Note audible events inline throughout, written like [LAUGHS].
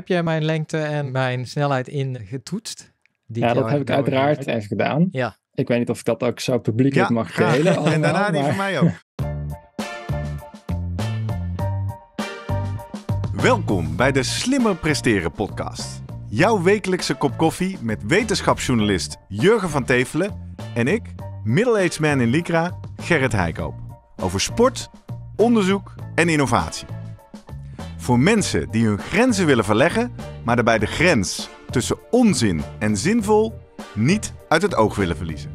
Heb jij mijn lengte en mm. mijn snelheid getoetst? Die ja, dat heb ik uiteraard even gedaan. Ja. Ik weet niet of ik dat ook zo publiek ja, mag delen. [LAUGHS] en daarna die van mij ook. Welkom bij de Slimmer Presteren podcast. Jouw wekelijkse kop koffie met wetenschapsjournalist Jurgen van Tevelen en ik, middle-aged man in Lycra, Gerrit Heikoop. Over sport, onderzoek en innovatie voor mensen die hun grenzen willen verleggen, maar daarbij de grens tussen onzin en zinvol niet uit het oog willen verliezen.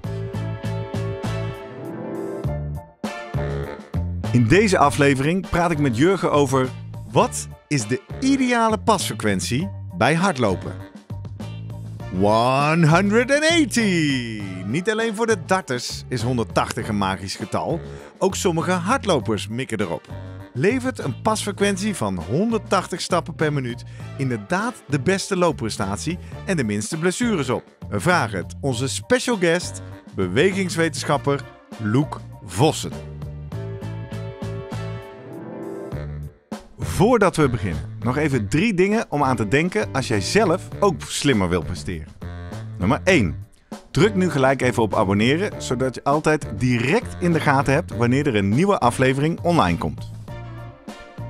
In deze aflevering praat ik met Jurgen over wat is de ideale pasfrequentie bij hardlopen? 180! Niet alleen voor de darters is 180 een magisch getal, ook sommige hardlopers mikken erop levert een pasfrequentie van 180 stappen per minuut inderdaad de beste loopprestatie en de minste blessures op? We vragen het onze special guest, bewegingswetenschapper Loek Vossen. Voordat we beginnen, nog even drie dingen om aan te denken als jij zelf ook slimmer wil presteren. Nummer 1. Druk nu gelijk even op abonneren, zodat je altijd direct in de gaten hebt wanneer er een nieuwe aflevering online komt.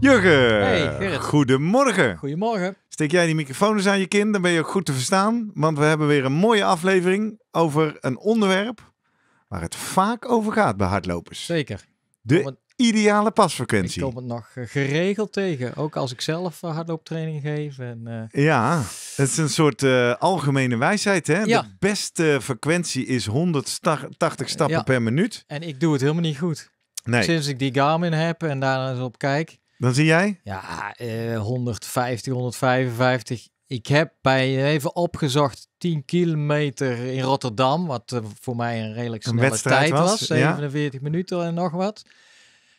Jurgen, hey, goedemorgen. Goedemorgen. Steek jij die microfoon aan je kind, dan ben je ook goed te verstaan. Want we hebben weer een mooie aflevering over een onderwerp waar het vaak over gaat bij hardlopers. Zeker. De ideale pasfrequentie. Ik kom het nog eh, geregeld tegen, ook als ik zelf eh, hardlooptraining geef. En, eh, Ja, het is een soort algemene wijsheid. Hè? Ja. De beste frequentie is 180 stappen per minuut. En ik doe het helemaal niet goed. Nee. Sinds ik die Garmin heb en daar eens op kijk, dan zie jij? Ja, 150, eh, 155. Ik heb bij even opgezocht 10 kilometer in Rotterdam, wat eh, voor mij een redelijk snelle tijd was. 47 minuten en nog wat.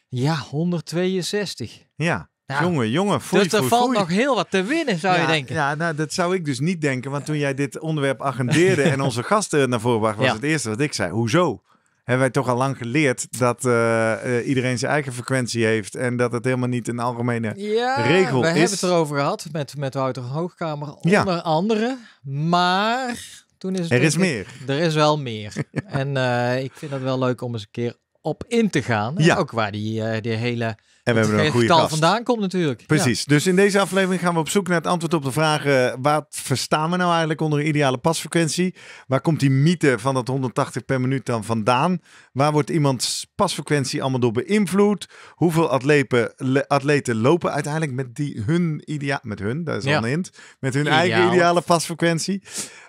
Ja, 162. Ja, nou, jongen, jongen, Dus er valt nog heel wat te winnen, zou je denken. Ja, nou, dat zou ik dus niet denken. Want toen jij dit onderwerp agendeerde en [LAUGHS] onze gasten naar voren bracht, was het eerste wat ik zei. Hoezo? hebben wij toch al lang geleerd dat eh, eh, iedereen zijn eigen frequentie heeft. En dat het helemaal niet een algemene ja, regel is. is. We hebben het erover gehad met, met Wouter Hoogkamer onder ja. andere. Maar toen is Er is meer. Er is wel meer. [LAUGHS] En eh, ik vind het wel leuk om eens een keer op in te gaan. Ook waar die, die hele en we hebben een goede vandaan komt natuurlijk. Precies. Dus in deze aflevering gaan we op zoek naar het antwoord op de vragen: eh, wat verstaan we nou eigenlijk onder een ideale pasfrequentie? Waar komt die mythe van dat 180 per minuut dan vandaan? Waar wordt iemands pasfrequentie allemaal door beïnvloed? Hoeveel atleten, atleten lopen uiteindelijk met die hun ideaal, met hun, dat is al een hint, met hun eigen ideale pasfrequentie?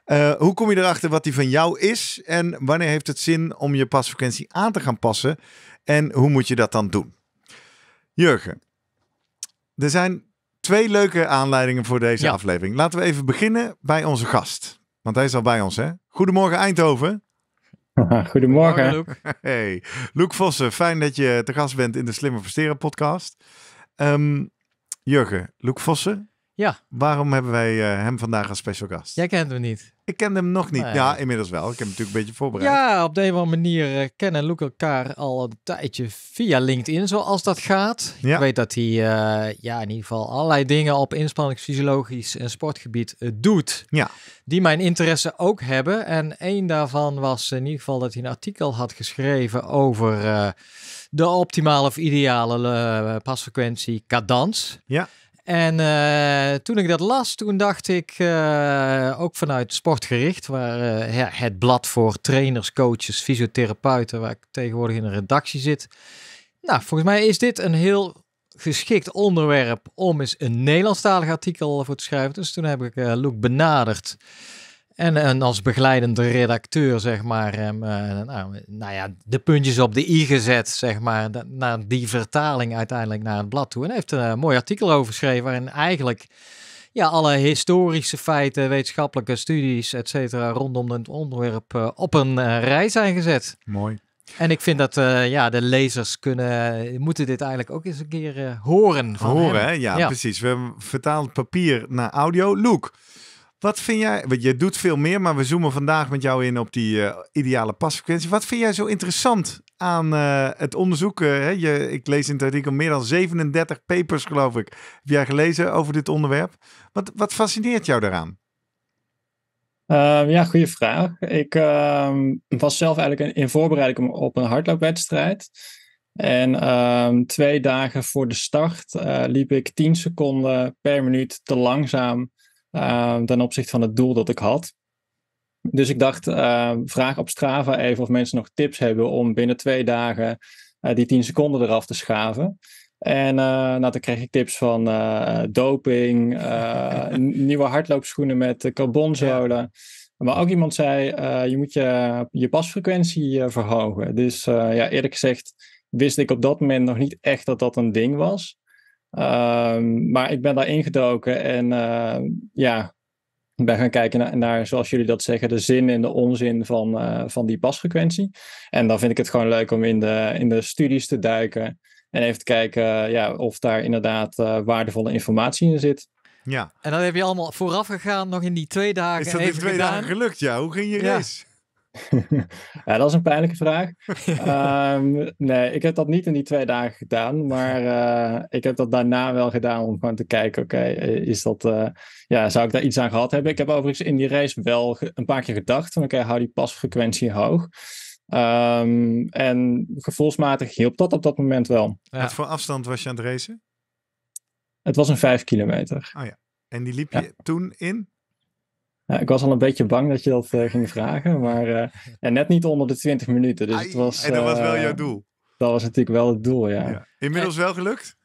Eh, hoe kom je erachter wat die van jou is? En wanneer heeft het zin om je pasfrequentie aan te gaan passen? En hoe moet je dat dan doen? Jurgen, er zijn twee leuke aanleidingen voor deze aflevering. Laten we even beginnen bij onze gast. Want hij is al bij ons, hè? Goedemorgen Eindhoven. [LAUGHS] Goedemorgen. Luc. [LAUGHS] Hey, Luc Vossen, fijn dat je te gast bent in de Slimmer Versteren podcast. Ehm, Jurgen, Luc Vossen, ja. Waarom hebben wij eh, hem vandaag als special gast? Jij kent hem niet. Ik kende hem nog niet. Ja, inmiddels wel. Ik heb hem natuurlijk een beetje voorbereid. Ja, op een of andere manier eh, kennen Luke elkaar al een tijdje via LinkedIn, zoals dat gaat. Ja. Ik weet dat hij eh, ja, in ieder geval allerlei dingen op inspanningsfysiologisch en sportgebied doet. Ja. Die mijn interesse ook hebben. En één daarvan was in ieder geval dat hij een artikel had geschreven over de optimale of ideale pasfrequentie cadans. Ja. En eh, toen ik dat las, toen dacht ik, eh, ook vanuit Sportgericht, waar eh, het blad voor trainers, coaches, fysiotherapeuten, waar ik tegenwoordig in een redactie zit. Nou, volgens mij is dit een heel geschikt onderwerp om eens een Nederlandstalig artikel voor te schrijven. Dus toen heb ik Luke benaderd. En, en als begeleidende redacteur, zeg maar, ehm, eh, nou, nou, ja, de puntjes op de i gezet, zeg maar, naar die vertaling uiteindelijk naar het blad toe. En heeft een eh, mooi artikel over geschreven waarin eigenlijk ja, alle historische feiten, wetenschappelijke studies, et cetera, rondom het onderwerp eh, op een rij zijn gezet. Mooi. En ik vind dat ja, de lezers kunnen, moeten dit eigenlijk ook eens een keer horen. Van horen, hè? Ja, ja, precies. We hebben vertaald papier naar audio. Luke, wat vind jij, want je doet veel meer, maar we zoomen vandaag met jou in op die eh, ideale pasfrequentie. Wat vind jij zo interessant aan eh, het onderzoek? Eh, hè? Je, ik lees in het artikel meer dan 37 papers, geloof ik. Heb jij gelezen over dit onderwerp? Wat, wat fascineert jou daaraan? Ehm, ja, goede vraag. Ik ehm, was zelf eigenlijk in, voorbereiding op een hardloopwedstrijd. En ehm, twee dagen voor de start liep ik 10 seconden per minuut te langzaam uh, ten opzichte van het doel dat ik had. Dus ik dacht, ehm, vraag op Strava even of mensen nog tips hebben om binnen twee dagen eh, die 10 seconden eraf te schaven. En eh, nou, toen kreeg ik tips van eh, doping, [LAUGHS] nieuwe hardloopschoenen met carbonzolen. Ja. Maar ook iemand zei, je moet je, je pasfrequentie verhogen. Dus ja, eerlijk gezegd wist ik op dat moment nog niet echt dat dat een ding was. Ehm, maar ik ben daar ingedoken en eh, ja, ik ben gaan kijken naar, zoals jullie dat zeggen, de zin en de onzin van, eh, van die basfrequentie. En dan vind ik het gewoon leuk om in de, in de studies te duiken en even te kijken eh, ja, of daar inderdaad waardevolle informatie in zit. Ja. En dat heb je allemaal vooraf gegaan, nog in die twee dagen. Is dat in twee dagen gelukt? Ja, hoe ging je reis? [LAUGHS] ja, dat is een pijnlijke vraag. [LAUGHS] Ehm, nee, ik heb dat niet in die twee dagen gedaan, maar eh, ik heb dat daarna wel gedaan om gewoon te kijken, oké, eh, is dat, eh, ja, zou ik daar iets aan gehad hebben? Ik heb overigens in die race wel een paar keer gedacht van, oké, hou die pasfrequentie hoog. Ehm, en gevoelsmatig hielp dat op dat moment wel. Wat voor afstand was je aan het racen? Het was een vijf kilometer. Oh ja. En die liep je toen in? ik was al een beetje bang dat je dat eh, ging vragen, maar eh, net niet onder de 20 minuten. Dus het was, en dat was wel eh, jouw doel? Dat was natuurlijk wel het doel, ja. Inmiddels wel gelukt?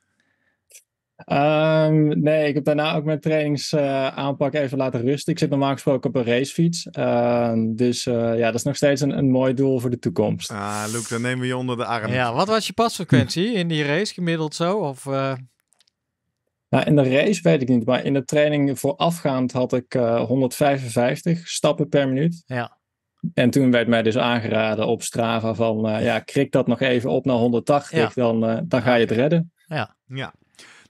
Ehm, nee, ik heb daarna ook mijn trainingsaanpak even laten rusten. Ik zit normaal gesproken op een racefiets. Ehm, dus ja, dat is nog steeds een, een mooi doel voor de toekomst. Ah, Luc, dan nemen we je onder de arm. Ja, wat was je pasfrequentie in die race gemiddeld zo? Of, nou, in de race weet ik niet, maar in de training voorafgaand had ik 155 eh, stappen per minuut. Ja. En toen werd mij dus aangeraden op Strava van, eh, ja, krik dat nog even op naar 180, dan, eh, dan ga je het redden. Ja. ja.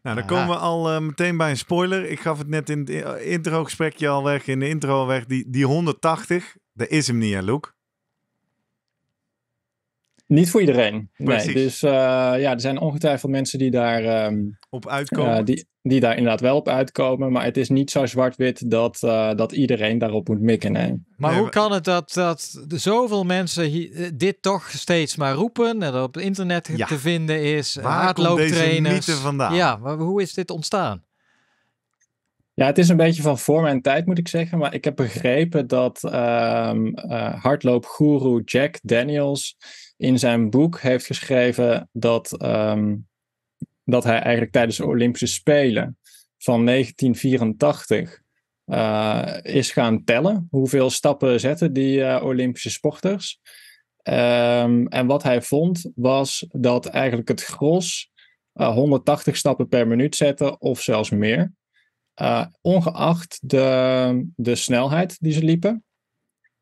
Nou, dan komen we al meteen bij een spoiler. Ik gaf het net in het intro-gesprekje al weg, in de intro al weg, die, die 180, Daar is hem niet, hè, Luke? Niet voor iedereen. Nee, dus eh, ja, er zijn ongetwijfeld mensen die daar. Ehm, op uitkomen. Eh, die, die daar inderdaad wel op uitkomen. Maar het is niet zo zwart-wit dat, eh, dat iedereen daarop moet mikken. Nee. Maar hoe kan het dat, dat zoveel mensen dit toch steeds maar roepen? En dat op het internet te vinden is. hardlooptrainers. vandaan? Ja, maar hoe is dit ontstaan? Ja, het is een beetje van voor mijn tijd, moet ik zeggen. Maar ik heb begrepen dat um, hardloopgoeroe Jack Daniels in zijn boek heeft geschreven dat, ehm, dat hij eigenlijk tijdens de Olympische Spelen van 1984 eh, is gaan tellen hoeveel stappen zetten die eh, Olympische sporters. Um, en wat hij vond was dat eigenlijk het gros 180 eh, stappen per minuut zetten of zelfs meer. ongeacht de, de snelheid die ze liepen.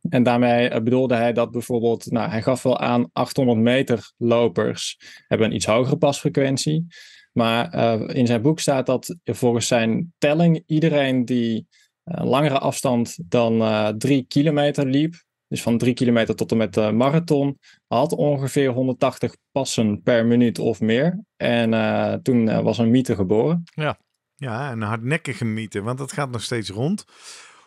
En daarmee eh, bedoelde hij dat bijvoorbeeld, nou, hij gaf wel aan 800 meter lopers hebben een iets hogere pasfrequentie. Maar eh, in zijn boek staat dat volgens zijn telling iedereen die een eh, langere afstand dan uh, 3 kilometer liep, dus van 3 kilometer tot en met de marathon, had ongeveer 180 passen per minuut of meer. En toen was een mythe geboren. Ja. ja, een hardnekkige mythe, want dat gaat nog steeds rond.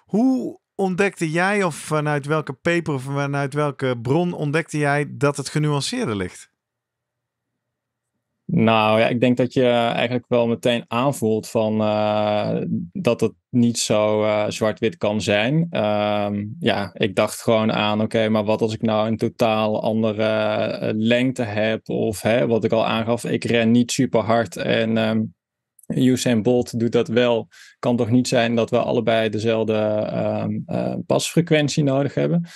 Hoe ontdekte jij, of vanuit welke paper of vanuit welke bron ontdekte jij dat het genuanceerder ligt? Nou ja, ik denk dat je eigenlijk wel meteen aanvoelt van eh, dat het niet zo eh, zwart-wit kan zijn. Ehm, ja, ik dacht gewoon aan, oké, maar wat als ik nou een totaal andere eh, lengte heb? Of hè, wat ik al aangaf, ik ren niet super hard en ehm, en Bolt doet dat wel. Kan toch niet zijn dat we allebei dezelfde ehm, eh, pasfrequentie nodig hebben.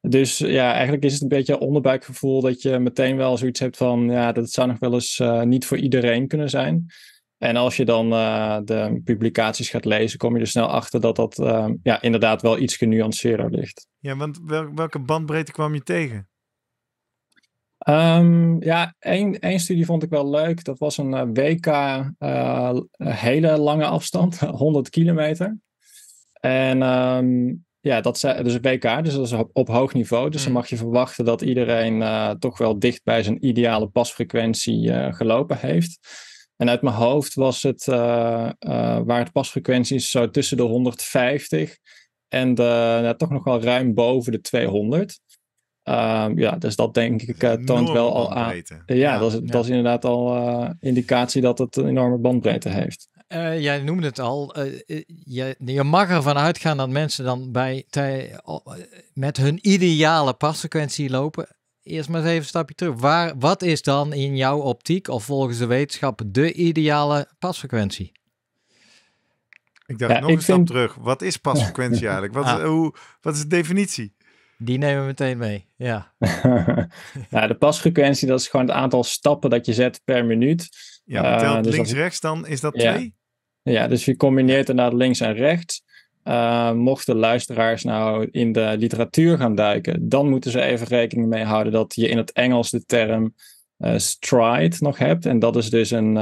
Dus ja, eigenlijk is het een beetje een onderbuikgevoel dat je meteen wel zoiets hebt van, ja, dat zou nog wel eens eh, niet voor iedereen kunnen zijn. En als je dan eh, de publicaties gaat lezen, kom je er snel achter dat dat ehm, ja, inderdaad wel iets genuanceerder ligt. Ja, want welke bandbreedte kwam je tegen? Ehm, ja, één, één studie vond ik wel leuk. Dat was een eh, WK eh, hele lange afstand, 100 [LAUGHS] kilometer. En ehm, ja, dat is dus een WK, dus dat is op, hoog niveau. Dus mm. dan mag je verwachten dat iedereen eh, toch wel dicht bij zijn ideale pasfrequentie gelopen heeft. En uit mijn hoofd was het waar het pasfrequentie is zo tussen de 150 en nou, toch nog wel ruim boven de 200. Ehm, ja, dus dat denk ik eh, toont wel al aan. Ja, dat, is, inderdaad al eh, indicatie dat het een enorme bandbreedte heeft. Uh, jij noemde het al, je, je, mag ervan uitgaan dat mensen dan bij, met hun ideale pasfrequentie lopen. Eerst maar eens even een stapje terug. Waar, wat is dan in jouw optiek of volgens de wetenschap de ideale pasfrequentie? Ik dacht nog een stap terug. Wat is pasfrequentie [LAUGHS] eigenlijk? Wat, ah. hoe, wat is de definitie? Die nemen we meteen mee, ja. [LAUGHS] nou, de pasfrequentie, dat is gewoon het aantal stappen dat je zet per minuut. Ja, eh, uh, dus links-rechts, dan is dat ja. twee? Ja, dus je combineert inderdaad links en rechts. Uh, mochten luisteraars nou in de literatuur gaan duiken, dan moeten ze even rekening mee houden dat je in het Engels de term eh, stride nog hebt. En dat is dus een,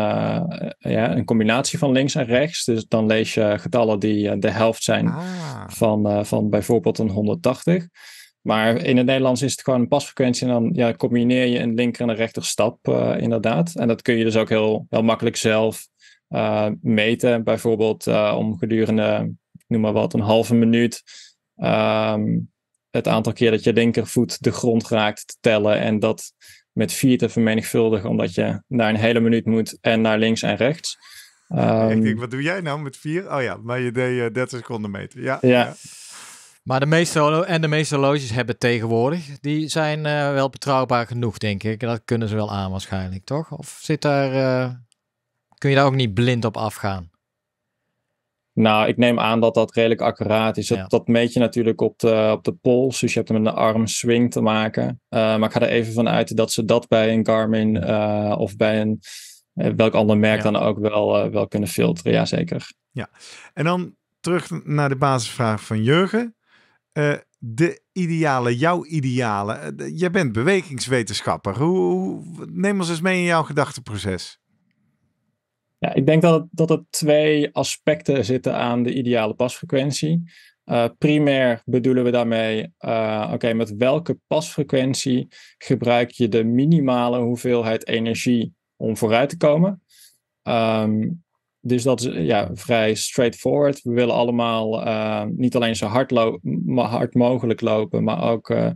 ja, een combinatie van links en rechts. Dus dan lees je getallen die de helft zijn ah. van, van bijvoorbeeld een 180. Maar in het Nederlands is het gewoon een pasfrequentie en dan ja, combineer je een linker en een rechter stap eh, inderdaad. En dat kun je dus ook heel, makkelijk zelf eh, meten. Bijvoorbeeld eh, om gedurende, noem maar wat, een halve minuut ehm, het aantal keer dat je linkervoet de grond raakt te tellen en dat met vier te vermenigvuldigen, omdat je naar een hele minuut moet en naar links en rechts. ik ehm, denk, wat doe jij nou met vier? Oh ja, maar je deed 30 seconden meten. ja. ja. Maar de meeste en de meeste horloges hebben tegenwoordig, die zijn eh, wel betrouwbaar genoeg, denk ik. Dat kunnen ze wel aan waarschijnlijk, toch? Of zit daar, eh, kun je daar ook niet blind op afgaan? Nou, ik neem aan dat dat redelijk accuraat is. Dat, meet je natuurlijk op de, op de pols, dus je hebt hem met een arm swing te maken. Eh, maar ik ga er even van uit dat ze dat bij een Garmin of bij een welk ander merk dan ook wel, wel kunnen filteren. Ja, zeker. Ja, en dan terug naar de basisvraag van Jurgen. Eh, de ideale, jouw ideale. Eh, jij bent bewegingswetenschapper. Hoe, neem ons eens mee in jouw gedachteproces. Ja, ik denk dat, dat er twee aspecten zitten aan de ideale pasfrequentie. Eh, primair bedoelen we daarmee, oké, met welke pasfrequentie gebruik je de minimale hoeveelheid energie om vooruit te komen? Um, dus dat is ja, vrij straightforward. We willen allemaal eh, niet alleen zo hard, mogelijk lopen, maar ook eh,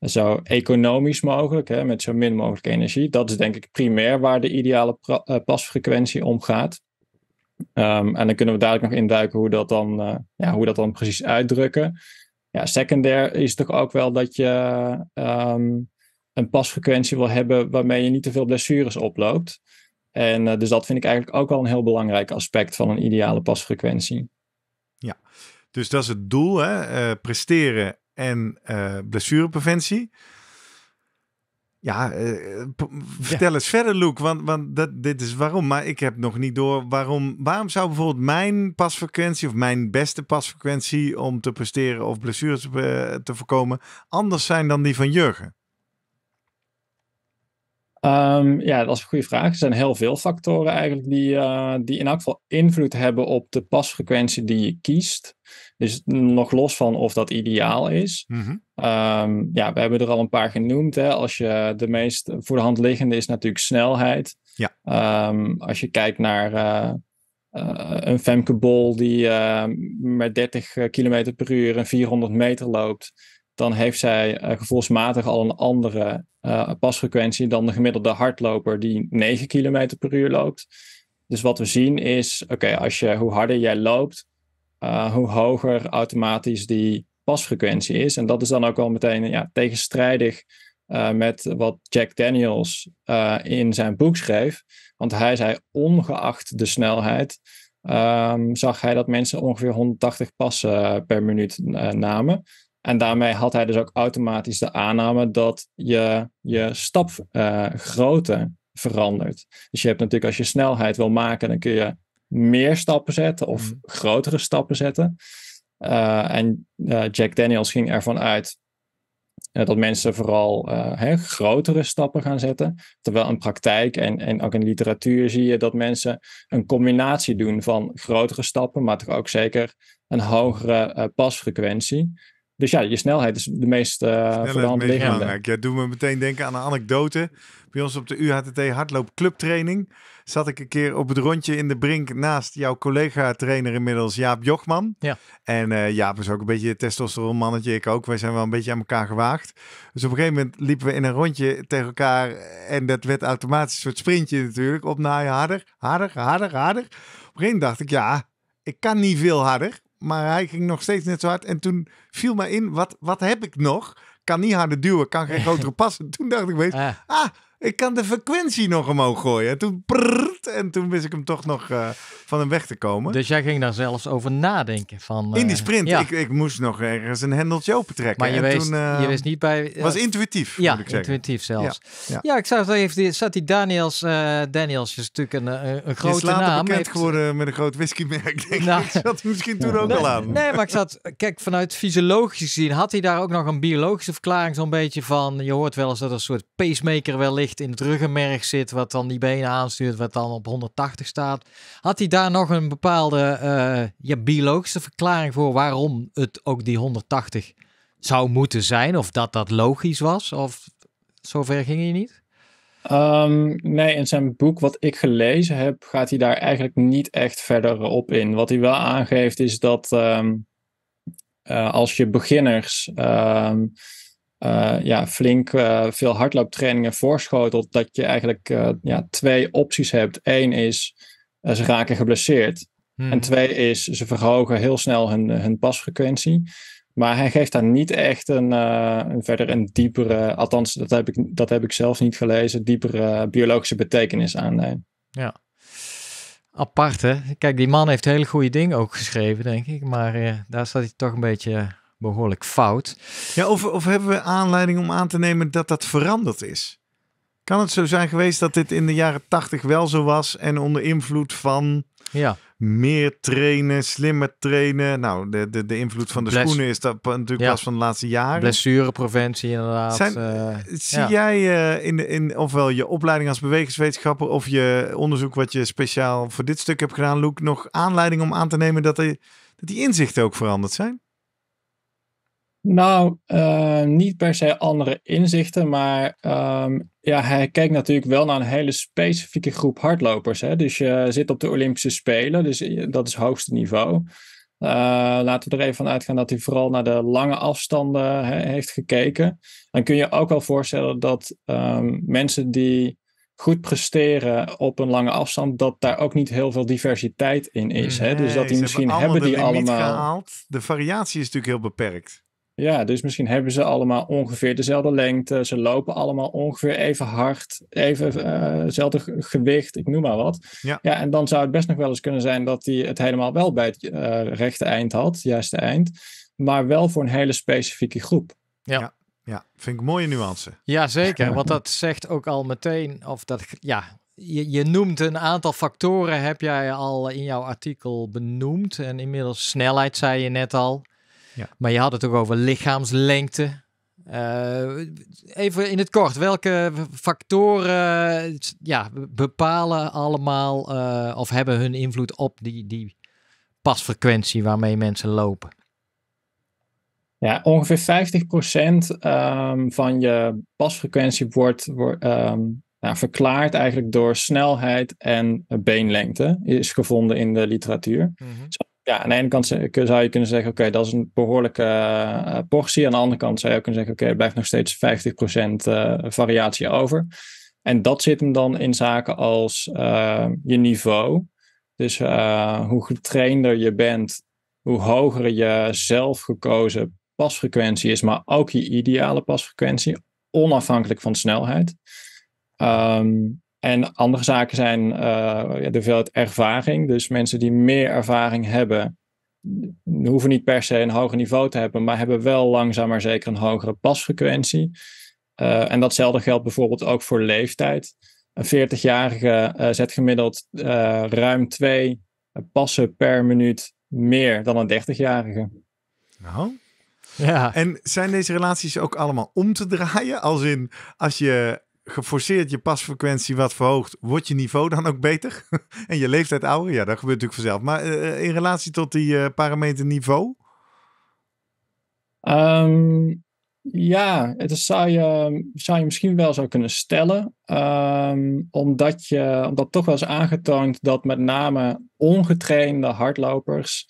zo economisch mogelijk, hè, met zo min mogelijk energie. Dat is denk ik primair waar de ideale eh, pasfrequentie om gaat. Ehm, en dan kunnen we dadelijk nog induiken hoe dat dan, ja, hoe dat dan precies uitdrukken. Ja, secundair is toch ook wel dat je ehm, een pasfrequentie wil hebben waarmee je niet te veel blessures oploopt. En eh, dus dat vind ik eigenlijk ook al een heel belangrijk aspect van een ideale pasfrequentie. Ja, dus dat is het doel, hè? Eh, presteren en eh, blessurepreventie. Ja, vertel eens verder, Luke, want, want dat, dit is waarom. Maar ik heb nog niet door waarom. Waarom zou bijvoorbeeld mijn pasfrequentie of mijn beste pasfrequentie om te presteren of blessures te voorkomen anders zijn dan die van Jurgen? Ehm, ja, dat is een goede vraag. Er zijn heel veel factoren eigenlijk die, eh, die in elk geval invloed hebben op de pasfrequentie die je kiest. Dus nog los van of dat ideaal is. Mhm. Ehm, ja, we hebben er al een paar genoemd. Hè. Als je de meest voor de hand liggende is natuurlijk snelheid. Ja. Ehm, als je kijkt naar eh, eh, een femkebol Bol die met 30 km per uur en 400 meter loopt dan heeft zij eh, gevoelsmatig al een andere eh, pasfrequentie dan de gemiddelde hardloper die 9 km per uur loopt. Dus wat we zien is, oké, als je hoe harder jij loopt, eh, hoe hoger automatisch die pasfrequentie is. En dat is dan ook al meteen ja, tegenstrijdig met wat Jack Daniels in zijn boek schreef. Want hij zei, ongeacht de snelheid, ehm, zag hij dat mensen ongeveer 180 passen per minuut namen. En daarmee had hij dus ook automatisch de aanname dat je, je stapgrootte eh, verandert. Dus je hebt natuurlijk, als je snelheid wil maken, dan kun je meer stappen zetten of mhm. grotere stappen zetten. Eh, en eh, Jack Daniels ging ervan uit dat mensen vooral grotere stappen gaan zetten. Terwijl in praktijk en, en ook in literatuur zie je dat mensen een combinatie doen van grotere stappen, maar toch ook zeker een hogere pasfrequentie. Dus ja, je snelheid is de meest uh, eh, voor belangrijk. Ja, doet me meteen denken aan een anekdote. Bij ons op de UHTT hardloopclubtraining zat ik een keer op het rondje in de brink naast jouw collega-trainer inmiddels, Jaap Jochman. Ja. En eh, Jaap is ook een beetje mannetje, ik ook. Wij zijn wel een beetje aan elkaar gewaagd. Dus op een gegeven moment liepen we in een rondje tegen elkaar en dat werd automatisch een soort sprintje natuurlijk. Opnaaien, harder, harder, harder, harder. Op een gegeven moment dacht ik, ja, ik kan niet veel harder. Maar hij ging nog steeds net zo hard. En toen viel mij in, wat, wat heb ik nog? Kan niet harder duwen, kan geen [LAUGHS] grotere passen. Toen dacht ik weet, ah, ah ik kan de frequentie nog omhoog gooien. En toen, en toen wist ik hem toch nog eh, van hem weg te komen. Dus jij ging daar zelfs over nadenken. Van, In die eh, sprint. Ja. Ik, ik moest nog ergens een hendeltje trekken Maar je, en toen, eh, je wist niet bij... was intuïtief, ja, ik intuïtief zelfs. Ja, ik zag dat zat die Daniels... Daniels is natuurlijk een, een, grote naam. bekend geworden met een groot whiskymerk, denk nou, ik. ik. zat misschien toen ook al aan. Nee, maar ik zat... Kijk, vanuit fysiologisch gezien had hij daar ook nog een biologische verklaring zo'n beetje van. Je hoort wel eens dat er een soort pacemaker wellicht in het ruggenmerg zit, wat dan die benen aanstuurt, wat dan op 180 staat. Had hij daar nog een bepaalde uh, ja, biologische verklaring voor waarom het ook die 180 zou moeten zijn? Of dat dat logisch was? Of zover ging hij niet? Ehm, nee, in zijn boek wat ik gelezen heb, gaat hij daar eigenlijk niet echt verder op in. Wat hij wel aangeeft is dat ehm, eh, als je beginners ehm, eh, ja, flink eh, veel hardlooptrainingen voorschotelt, dat je eigenlijk eh, ja, twee opties hebt. Eén is ze raken geblesseerd. Hmm. En twee is ze verhogen heel snel hun, hun pasfrequentie. Maar hij geeft daar niet echt een, verder een diepere, althans dat heb, ik, dat heb ik zelf niet gelezen, diepere biologische betekenis aan. Nee. Ja, apart hè. Kijk, die man heeft hele goede dingen ook geschreven, denk ik. Maar daar staat hij toch een beetje behoorlijk fout. Ja, of, of hebben we aanleiding om aan te nemen dat dat veranderd is? Kan het zo zijn geweest dat dit in de jaren tachtig wel zo was en onder invloed van ja. meer trainen, slimmer trainen? Nou, de, de, de invloed van de schoenen is dat natuurlijk ja. pas van de laatste jaren. Blessurepreventie inderdaad. Eh, zie jij eh, in, in ofwel je opleiding als bewegingswetenschapper of je onderzoek wat je speciaal voor dit stuk hebt gedaan, Luke, nog aanleiding om aan te nemen dat, er, dat die inzichten ook veranderd zijn? Nou, eh, niet per se andere inzichten, maar ehm, ja, hij kijkt natuurlijk wel naar een hele specifieke groep hardlopers. Hè? Dus je zit op de Olympische Spelen, dus dat is hoogste niveau. Eh, laten we er even van uitgaan dat hij vooral naar de lange afstanden heeft gekeken. Dan kun je ook wel voorstellen dat ehm, mensen die goed presteren op een lange afstand, dat daar ook niet heel veel diversiteit in is. Dus dat die misschien hebben, die allemaal. Gehaald. De variatie is natuurlijk heel beperkt. Ja, dus misschien hebben ze allemaal ongeveer dezelfde lengte. Ze lopen allemaal ongeveer even hard, even eh, hetzelfde gewicht, ik noem maar wat. Ja. ja, en dan zou het best nog wel eens kunnen zijn dat hij het helemaal wel bij het eh, rechte eind had, juiste eind, maar wel voor een hele specifieke groep. ja, ja. vind ik mooie nuance. Jazeker, [LAUGHS] want dat zegt ook al meteen, of dat, ja, je, je noemt een aantal factoren, heb jij al in jouw artikel benoemd. En inmiddels snelheid, zei je net al. Ja. Maar je had het ook over lichaamslengte. Eh, even in het kort, welke factoren ja, bepalen allemaal eh, of hebben hun invloed op die, die pasfrequentie waarmee mensen lopen? Ja, ongeveer 50% um, ehm, van je pasfrequentie wordt, wordt nou, verklaard eigenlijk door snelheid en beenlengte, is gevonden in de literatuur. Mhm ja, aan de ene kant zou je kunnen zeggen, oké, dat is een behoorlijke uh, portie. Aan de andere kant zou je kunnen zeggen, oké, er blijft nog steeds 50% uh, eh, variatie over. En dat zit hem dan in zaken als eh, je niveau. Dus hoe getrainder je bent, hoe hoger je zelf gekozen pasfrequentie is, maar ook je ideale pasfrequentie, onafhankelijk van snelheid. Um, en andere zaken zijn uh, de hoeveelheid ervaring. Dus mensen die meer ervaring hebben, hoeven niet per se een hoger niveau te hebben, maar hebben wel langzaam maar zeker een hogere pasfrequentie. Eh, en datzelfde geldt bijvoorbeeld ook voor leeftijd. Een 40-jarige eh, zet gemiddeld ruim twee passen per minuut meer dan een 30-jarige. Nou, ja. En zijn deze relaties ook allemaal om te draaien? Als in, als je geforceerd je pasfrequentie wat verhoogt, wordt je niveau dan ook beter? [LAUGHS] en je leeftijd ouder? Ja, dat gebeurt natuurlijk vanzelf. Maar eh, eh, in relatie tot die uh, parameter niveau? Ehm, ja, het is, zou, je, zou je misschien wel zou kunnen stellen. Ehm, omdat, je, omdat toch wel is aangetoond dat met name ongetrainde hardlopers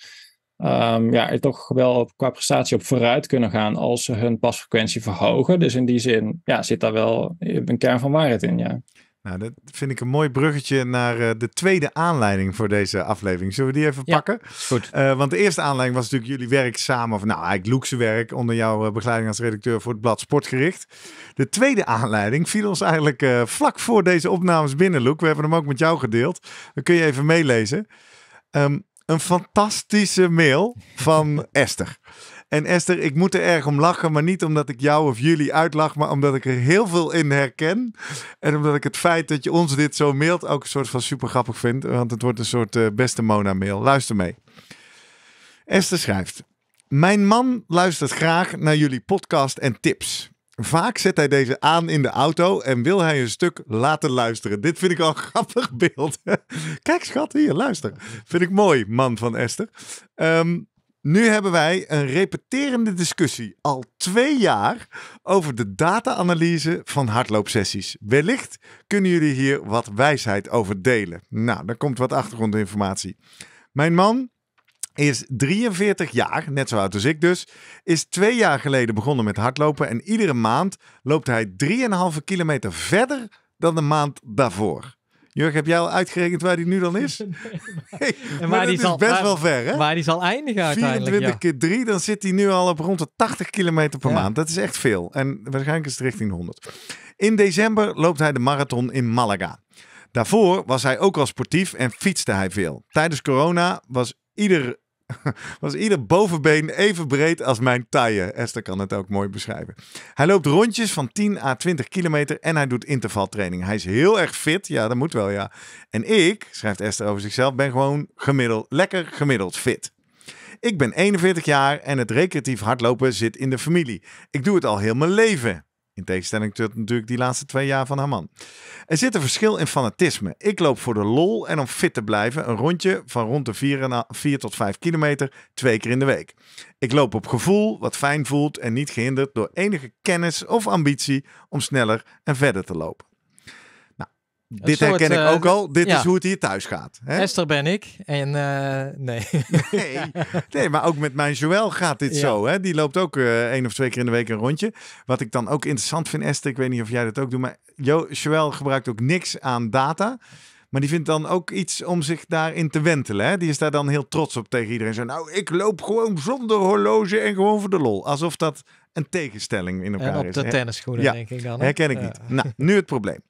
Ehm, ja, toch wel op, qua prestatie op vooruit kunnen gaan als ze hun pasfrequentie verhogen. Dus in die zin ja, zit daar wel een kern van waarheid in. Ja. Nou, dat vind ik een mooi bruggetje naar eh, de tweede aanleiding voor deze aflevering. Zullen we die even pakken? Goed. Eh, want de eerste aanleiding was natuurlijk jullie werk samen, of nou eigenlijk luxe werk onder jouw eh, begeleiding als redacteur voor het blad Sportgericht. De tweede aanleiding viel ons eigenlijk vlak voor deze opnames binnen, Loek. We hebben hem ook met jou gedeeld. Dan kun je even meelezen. Um, een fantastische mail van Esther. En Esther, ik moet er erg om lachen, maar niet omdat ik jou of jullie uitlach, maar omdat ik er heel veel in herken. En omdat ik het feit dat je ons dit zo mailt ook een soort van super grappig vind, want het wordt een soort eh, beste Mona-mail. Luister mee. Esther schrijft: Mijn man luistert graag naar jullie podcast en tips. Vaak zet hij deze aan in de auto en wil hij een stuk laten luisteren. Dit vind ik al een [LAUGHS] grappig beeld. Kijk schat, hier, luister. Vind ik mooi, man van Esther. Ehm, nu hebben wij een repeterende discussie al twee jaar over de data-analyse van hardloopsessies. Wellicht kunnen jullie hier wat wijsheid over delen. Nou, daar komt wat achtergrondinformatie. Mijn man is 43 jaar, net zo oud als ik dus, is twee jaar geleden begonnen met hardlopen en iedere maand loopt hij 3,5 kilometer verder dan de maand daarvoor. Jurgen, heb jij al uitgerekend waar die nu dan is? [LAUGHS] Nee, maar, die is best wel ver, hè? Waar die zal eindigen uiteindelijk, 24 ja. keer 3, dan zit hij nu al op rond de 80 kilometer per maand. Dat is echt veel. En waarschijnlijk is het richting 100. In december loopt hij de marathon in Malaga. Daarvoor was hij ook al sportief en fietste hij veel. Tijdens corona was ieder [LAUGHS] was ieder bovenbeen even breed als mijn taille. Esther kan het ook mooi beschrijven. Hij loopt rondjes van 10 à 20 kilometer en hij doet intervaltraining. Hij is heel erg fit. Ja, dat moet wel, ja. En ik, schrijft Esther over zichzelf, ben gewoon gemiddeld, lekker gemiddeld fit. Ik ben 41 jaar en het recreatief hardlopen zit in de familie. Ik doe het al heel mijn leven. In tegenstelling tot natuurlijk die laatste twee jaar van haar man. Er zit een verschil in fanatisme. Ik loop voor de lol en om fit te blijven een rondje van rond de 4, tot 5 kilometer twee keer in de week. Ik loop op gevoel, wat fijn voelt en niet gehinderd door enige kennis of ambitie om sneller en verder te lopen. Dit herken ik ook al. Eh, dit is hoe het hier thuis gaat. Hè? Esther ben ik. En eh, nee. nee. nee. maar ook met mijn Joël gaat dit zo. Hè? Die loopt ook eh, één of twee keer in de week een rondje. Wat ik dan ook interessant vind, Esther, ik weet niet of jij dat ook doet, maar Joël gebruikt ook niks aan data. Maar die vindt dan ook iets om zich daarin te wentelen. Hè? Die is daar dan heel trots op tegen iedereen. Zo, nou, ik loop gewoon zonder horloge en gewoon voor de lol. Alsof dat een tegenstelling in elkaar en op Op de tennis ja. denk ik dan. Hè? Herken ik niet. Nou, nu het probleem.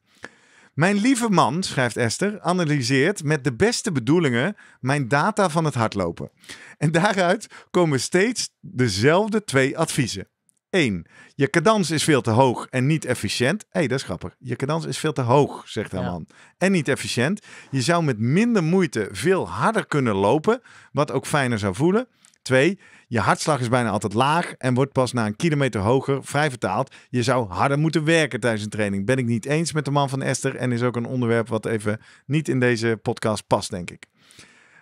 Mijn lieve man, schrijft Esther, analyseert met de beste bedoelingen mijn data van het hardlopen. En daaruit komen steeds dezelfde twee adviezen. 1. Je cadans is veel te hoog en niet efficiënt. Hé, hey, dat is grappig. Je cadans is veel te hoog, zegt haar man. En niet efficiënt. Je zou met minder moeite veel harder kunnen lopen, wat ook fijner zou voelen. Twee, je hartslag is bijna altijd laag en wordt pas na een kilometer hoger, vrij vertaald. Je zou harder moeten werken tijdens een training. Ben ik niet eens met de man van Esther en is ook een onderwerp wat even niet in deze podcast past, denk ik.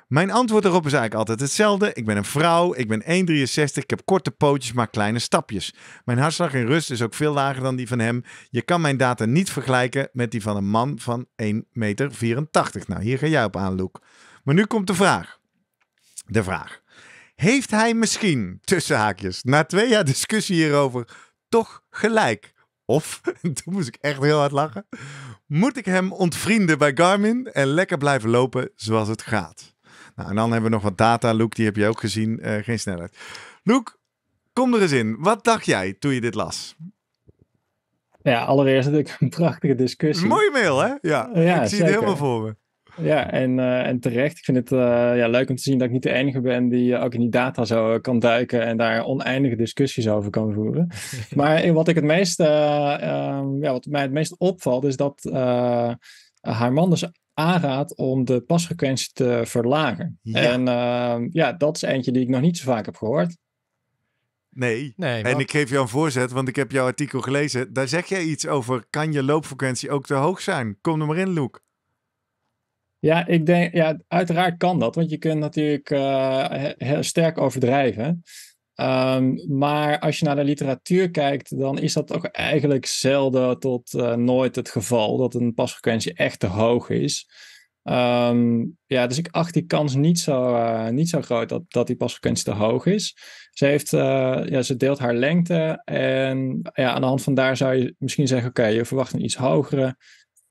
Mijn antwoord erop is eigenlijk altijd hetzelfde. Ik ben een vrouw, ik ben 1,63, ik heb korte pootjes, maar kleine stapjes. Mijn hartslag in rust is ook veel lager dan die van hem. Je kan mijn data niet vergelijken met die van een man van 1,84 meter. Nou, hier ga jij op aan, Luke. Maar nu komt de vraag. De vraag. Heeft hij misschien, tussen haakjes, na twee jaar discussie hierover, toch gelijk? Of, [LAUGHS] toen moest ik echt heel hard lachen, moet ik hem ontvrienden bij Garmin en lekker blijven lopen zoals het gaat? Nou, en dan hebben we nog wat data. Luke, die heb je ook gezien. Eh, geen snelheid. Luke, kom er eens in. Wat dacht jij toen je dit las? Ja, allereerst natuurlijk een prachtige discussie. Mooie mail, hè? Ja, ik zie het helemaal voor me. Ja, en, eh, en terecht. Ik vind het eh, ja, leuk om te zien dat ik niet de enige ben die eh, ook in die data zo kan duiken en daar oneindige discussies over kan voeren. [LAUGHS] maar wat ik het meest, ehm, ja, wat mij het meest opvalt, is dat haar man dus aanraadt om de pasfrequentie te verlagen. En ehm, ja, dat is eentje die ik nog niet zo vaak heb gehoord. Nee. nee en ik geef jou een voorzet, want ik heb jouw artikel gelezen. Daar zeg jij iets over: kan je loopfrequentie ook te hoog zijn? Kom er maar in, Luke. Ja, ik denk, ja, uiteraard kan dat, want je kunt natuurlijk uh, eh, heel sterk overdrijven. Ehm, maar als je naar de literatuur kijkt, dan is dat ook eigenlijk zelden tot eh, nooit het geval dat een pasfrequentie echt te hoog is. Ehm, ja, dus ik acht die kans niet zo, eh, niet zo groot dat, dat die pasfrequentie te hoog is. Ze, heeft, ja, ze deelt haar lengte en ja, aan de hand van daar zou je misschien zeggen, oké, je verwacht een iets hogere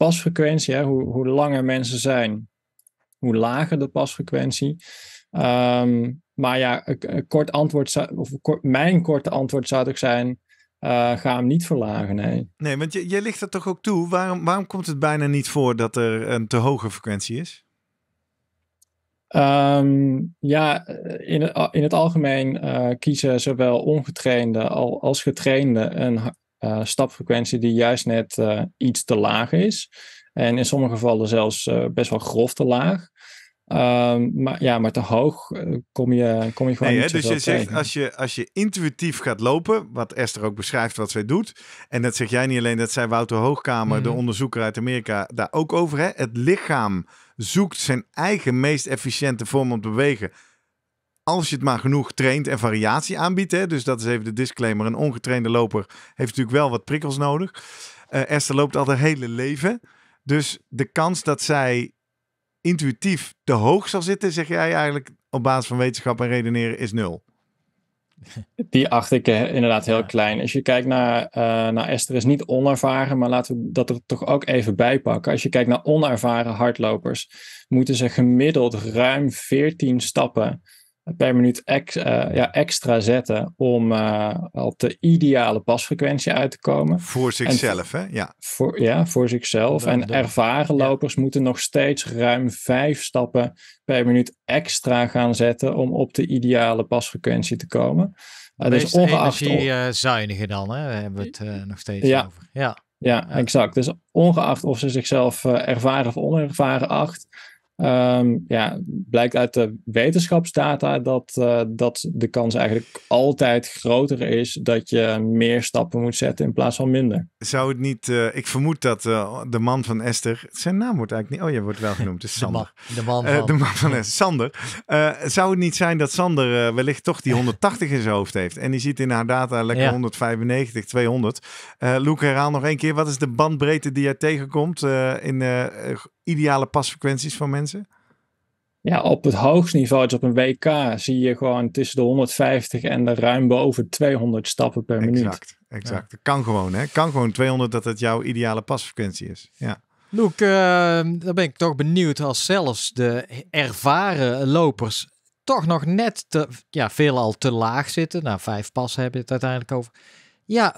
pasfrequentie, hè, hoe, hoe langer mensen zijn, hoe lager de pasfrequentie. Ehm, maar ja, een, kort antwoord, zou, of kort, mijn korte antwoord zou ook zijn: uh, ga hem niet verlagen. Nee, nee want je, je ligt er toch ook toe. Waarom, waarom komt het bijna niet voor dat er een te hoge frequentie is? Ehm, ja, in, in het algemeen uh, kiezen zowel ongetrainde als getrainde een, uh, stapfrequentie die juist net eh, iets te laag is. En in sommige gevallen zelfs eh, best wel grof te laag. Ehm, maar ja, maar te hoog kom je, kom je gewoon nee, niet hè, Dus je zegt, als je, als je intuïtief gaat lopen, wat Esther ook beschrijft wat zij doet. En dat zeg jij niet alleen, dat zei Wouter Hoogkamer, de mhm. onderzoeker uit Amerika, daar ook over. Hè? Het lichaam zoekt zijn eigen meest efficiënte vorm om te bewegen als je het maar genoeg traint en variatie aanbiedt. Hè, dus dat is even de disclaimer. Een ongetrainde loper heeft natuurlijk wel wat prikkels nodig. Eh, Esther loopt al haar hele leven. Dus de kans dat zij intuïtief te hoog zal zitten, zeg jij eigenlijk op basis van wetenschap en redeneren, is nul. Die acht ik inderdaad heel klein. Als je kijkt naar, eh, naar Esther is niet onervaren, maar laten we dat er toch ook even bij pakken. Als je kijkt naar onervaren hardlopers, moeten ze gemiddeld ruim 14 stappen per minuut ex, eh, ja, extra zetten om op eh, de ideale pasfrequentie uit te komen. Voor zichzelf, hè? Ja. Voor, ja, voor zichzelf. en ervaren lopers moeten nog steeds ruim vijf stappen per minuut extra gaan zetten om op de ideale pasfrequentie te komen. Uh, dus ongeacht eh, zuinigen dan, hè? We hebben het nog steeds ja. over. Ja. Ja, exact. Dus ongeacht of ze zichzelf ervaren of onervaren acht, Ehm, ja, blijkt uit de wetenschapsdata dat, eh, dat de kans eigenlijk altijd groter is dat je meer stappen moet zetten in plaats van minder. Zou het niet, eh, ik vermoed dat eh, de man van Esther, zijn naam wordt eigenlijk niet, oh je wordt wel genoemd, dus [LAUGHS] Sander. De man, van, de man van Esther, Sander. zou het niet zijn dat Sander wellicht toch die 180 [LAUGHS] in zijn hoofd heeft en die ziet in haar data lekker 195, 200. Loek, herhaal nog één keer, wat is de bandbreedte die jij tegenkomt in ideale pasfrequenties van mensen? Ja, op het hoogste niveau, dus op een WK, zie je gewoon tussen de 150 en de ruim boven 200 stappen per minuut. Exact, ja. Kan gewoon, hè? Kan gewoon 200 dat het jouw ideale pasfrequentie is. Ja. Loek, uh, dan ben ik toch benieuwd als zelfs de ervaren lopers toch nog net te, ja, veelal te laag zitten. Nou, vijf pas heb je het uiteindelijk over. Ja,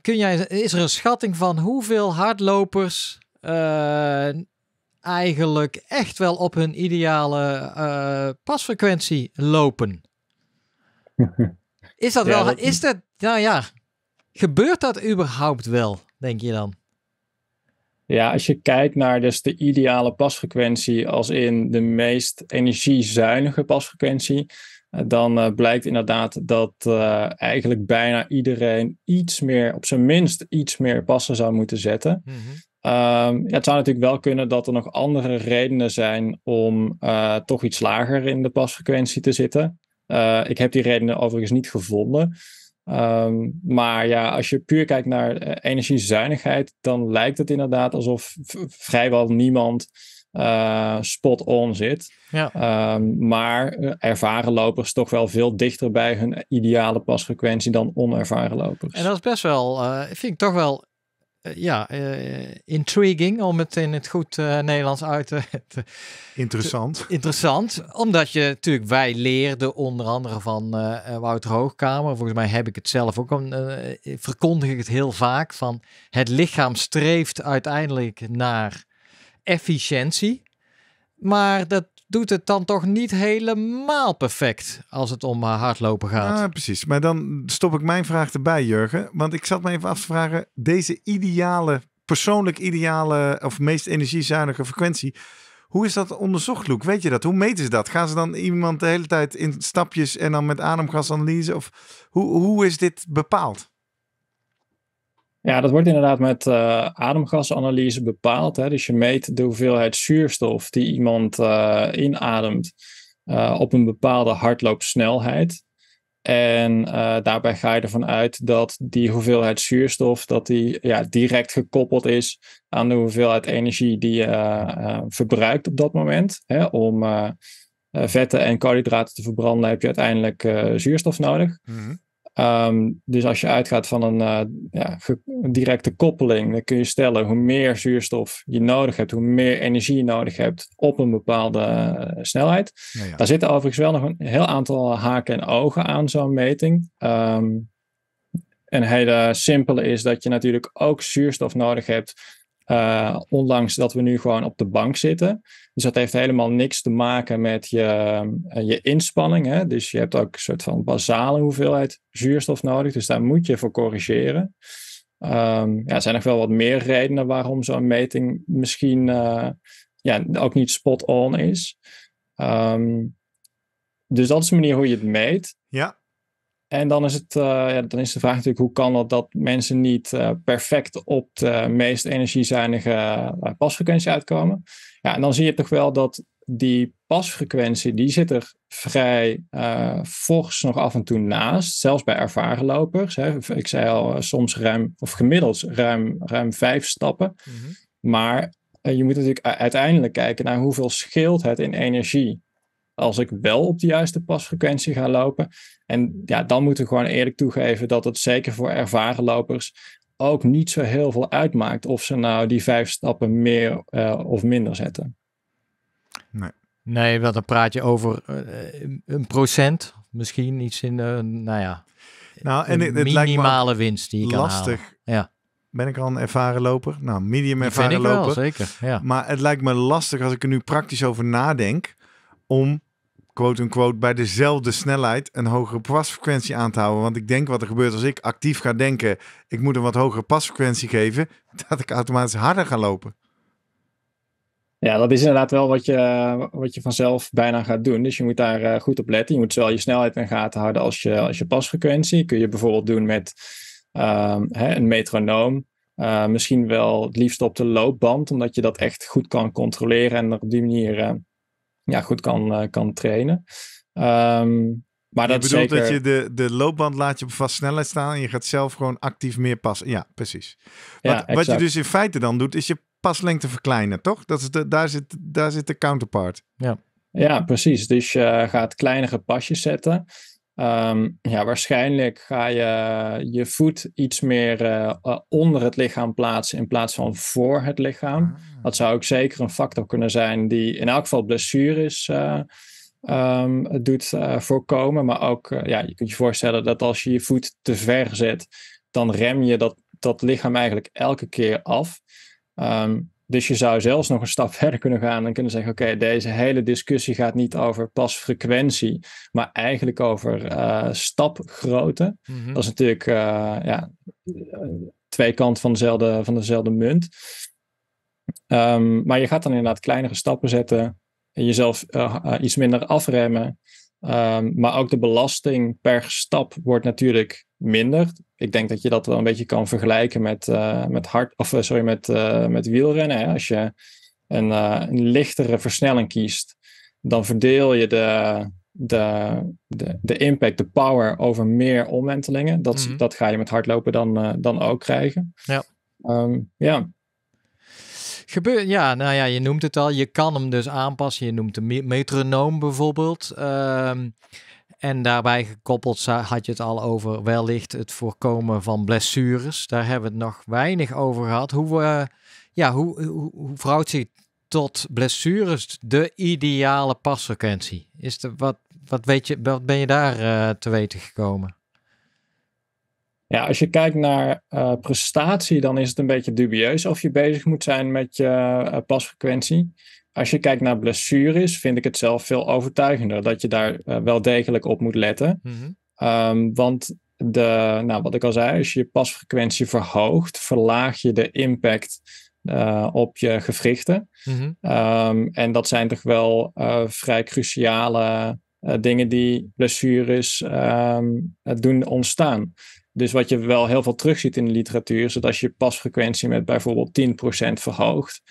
kun jij, is er een schatting van hoeveel hardlopers eh, eigenlijk echt wel op hun ideale eh, pasfrequentie lopen. [LAUGHS] Is dat wel, is dat, nou ja, gebeurt dat überhaupt wel, denk je dan? Ja, als je kijkt naar dus de ideale pasfrequentie als in de meest energiezuinige pasfrequentie, eh, dan blijkt inderdaad dat eigenlijk bijna iedereen iets meer, op zijn minst iets meer passen zou moeten zetten. Mm Ehm, ja, het zou natuurlijk wel kunnen dat er nog andere redenen zijn om eh, toch iets lager in de pasfrequentie te zitten. Eh, ik heb die redenen overigens niet gevonden. Ehm, maar ja, als je puur kijkt naar eh, energiezuinigheid, dan lijkt het inderdaad alsof vrijwel niemand spot on zit. Ja. Ehm, maar ervaren lopers toch wel veel dichter bij hun ideale pasfrequentie dan onervaren lopers. En dat is best wel, uh, vind ik toch wel eh, ja, eh, intriguing, om het in het goed eh, Nederlands uit [LAUGHS] te... Interessant. interessant, omdat je natuurlijk, wij leerden onder andere van Wouter Hoogkamer, volgens mij heb ik het zelf ook, een verkondig ik het heel vaak, van het lichaam streeft uiteindelijk naar efficiëntie. Maar dat doet het dan toch niet helemaal perfect als het om eh, hardlopen gaat. Ja, precies. Maar dan stop ik mijn vraag erbij, Jurgen. Want ik zat me even af te vragen, deze ideale, persoonlijk ideale of meest energiezuinige frequentie, hoe is dat onderzocht, Luke? Weet je dat? Hoe meten ze dat? Gaan ze dan iemand de hele tijd in stapjes en dan met ademgasanalyse? Of hoe, hoe is dit bepaald? Ja, dat wordt inderdaad met eh, ademgasanalyse bepaald. Hè? Dus je meet de hoeveelheid zuurstof die iemand eh, inademt eh, op een bepaalde hardloopsnelheid. En daarbij ga je ervan uit dat die hoeveelheid zuurstof dat die, ja, direct gekoppeld is aan de hoeveelheid energie die je verbruikt op dat moment. Hè? Om vetten en koolhydraten te verbranden heb je uiteindelijk zuurstof nodig. Mm Um, dus als je uitgaat van een eh, ja, directe koppeling, dan kun je stellen hoe meer zuurstof je nodig hebt, hoe meer energie je nodig hebt op een bepaalde eh, snelheid. Daar zitten overigens wel nog een heel aantal haken en ogen aan zo'n meting. Um, ehm, een hele simpele is dat je natuurlijk ook zuurstof nodig hebt eh, ondanks dat we nu gewoon op de bank zitten. Dus dat heeft helemaal niks te maken met je, eh, je inspanning. Hè? Dus je hebt ook een soort van basale hoeveelheid zuurstof nodig. Dus daar moet je voor corrigeren. Ehm, ja, er zijn nog wel wat meer redenen waarom zo'n meting misschien eh, ja, ook niet spot on is. Ehm, dus dat is de manier hoe je het meet. Ja. En dan is, het, eh, ja, dan is de vraag natuurlijk hoe kan dat dat mensen niet eh, perfect op de meest energiezuinige eh, pasfrequentie uitkomen. Ja, en dan zie je toch wel dat die pasfrequentie, die zit er vrij fors nog af en toe naast, zelfs bij ervaren lopers. Hè. Ik zei al, soms ruim, of gemiddeld ruim, ruim vijf stappen. Mhm. Maar je moet natuurlijk uiteindelijk kijken naar hoeveel scheelt het in energie als ik wel op de juiste pasfrequentie ga lopen. En ja, dan moeten we gewoon eerlijk toegeven dat het zeker voor ervaren lopers ook niet zo heel veel uitmaakt of ze nou die vijf stappen meer eh, of minder zetten. Nee. Nee, want dan praat je over eh, een procent, misschien iets in, de nou ja, nou, en het, minimale lijkt winst die je lastig. kan halen. Ja. Ben ik al een ervaren loper? Nou, medium ervaren loper. zeker. Ja. Maar het lijkt me lastig als ik er nu praktisch over nadenk om quote-unquote, bij dezelfde snelheid een hogere pasfrequentie aan te houden. Want ik denk wat er gebeurt als ik actief ga denken, ik moet een wat hogere pasfrequentie geven, [LAUGHS] dat ik automatisch harder ga lopen. Ja, dat is inderdaad wel wat je, wat je vanzelf bijna gaat doen. Dus je moet daar eh, goed op letten. Je moet zowel je snelheid in gaten houden als je, als je pasfrequentie. Kun je bijvoorbeeld doen met ehm, hè, een metronoom. Eh, misschien wel het liefst op de loopband, omdat je dat echt goed kan controleren en er op die manier eh, ja, goed kan, eh, kan trainen. Um, maar je dat bedoelt dat je de, de loopband laat je op vast snelheid staan en je gaat zelf gewoon actief meer passen. Ja, precies. Wat, wat je dus in feite dan doet, is je paslengte verkleinen, toch? Dat is de, daar, zit, daar zit de counterpart. Ja, ja precies. Dus je gaat kleinere pasjes zetten. Ehm, ja, waarschijnlijk ga je je voet iets meer eh, eh, onder het lichaam plaatsen in plaats van voor het lichaam. Ah. Dat zou ook zeker een factor kunnen zijn die in elk geval blessures uh, doet voorkomen. Maar ook, ja, je kunt je voorstellen dat als je je voet te ver zet, dan rem je dat, dat lichaam eigenlijk elke keer af. Ehm, dus je zou zelfs nog een stap [LAUGHS] verder kunnen gaan en kunnen zeggen: Oké, deze hele discussie gaat niet over pas frequentie, maar eigenlijk over eh, stapgrootte. Mhm. Dat is natuurlijk eh, ja, twee kanten van dezelfde, van dezelfde munt. Ehm, maar je gaat dan inderdaad kleinere stappen zetten, en jezelf eh, iets minder afremmen. Ehm, maar ook de belasting per stap wordt natuurlijk minder. Ik denk dat je dat wel een beetje kan vergelijken met, eh, met, hard, of, eh, sorry, met, eh, met wielrennen. Hè? Als je een, een, lichtere versnelling kiest, dan verdeel je de, de, de, impact, de power over meer omwentelingen. Dat, mhm. dat ga je met hardlopen dan, dan ook krijgen. Ja. Ehm, ja. Gebeurt, ja, nou ja, je noemt het al. Je kan hem dus aanpassen. Je noemt een metronoom bijvoorbeeld. Ehm, en daarbij gekoppeld had je het al over wellicht het voorkomen van blessures. Daar hebben we het nog weinig over gehad. Hoe, uh, ja, hoe, hoe, hoe verhoudt zich tot blessures de ideale pasfrequentie? Is de, wat, wat, weet je, wat ben je daar eh, te weten gekomen? Ja, als je kijkt naar eh, prestatie, dan is het een beetje dubieus of je bezig moet zijn met je eh, pasfrequentie. Als je kijkt naar blessures, vind ik het zelf veel overtuigender dat je daar eh, wel degelijk op moet letten. Mhm. Ehm, want de, nou, wat ik al zei, als je je pasfrequentie verhoogt, verlaag je de impact op je gewrichten. Mhm. Ehm, en dat zijn toch wel vrij cruciale dingen die blessures ehm, doen ontstaan. Dus wat je wel heel veel terugziet in de literatuur, is dat als je pasfrequentie met bijvoorbeeld 10% verhoogt,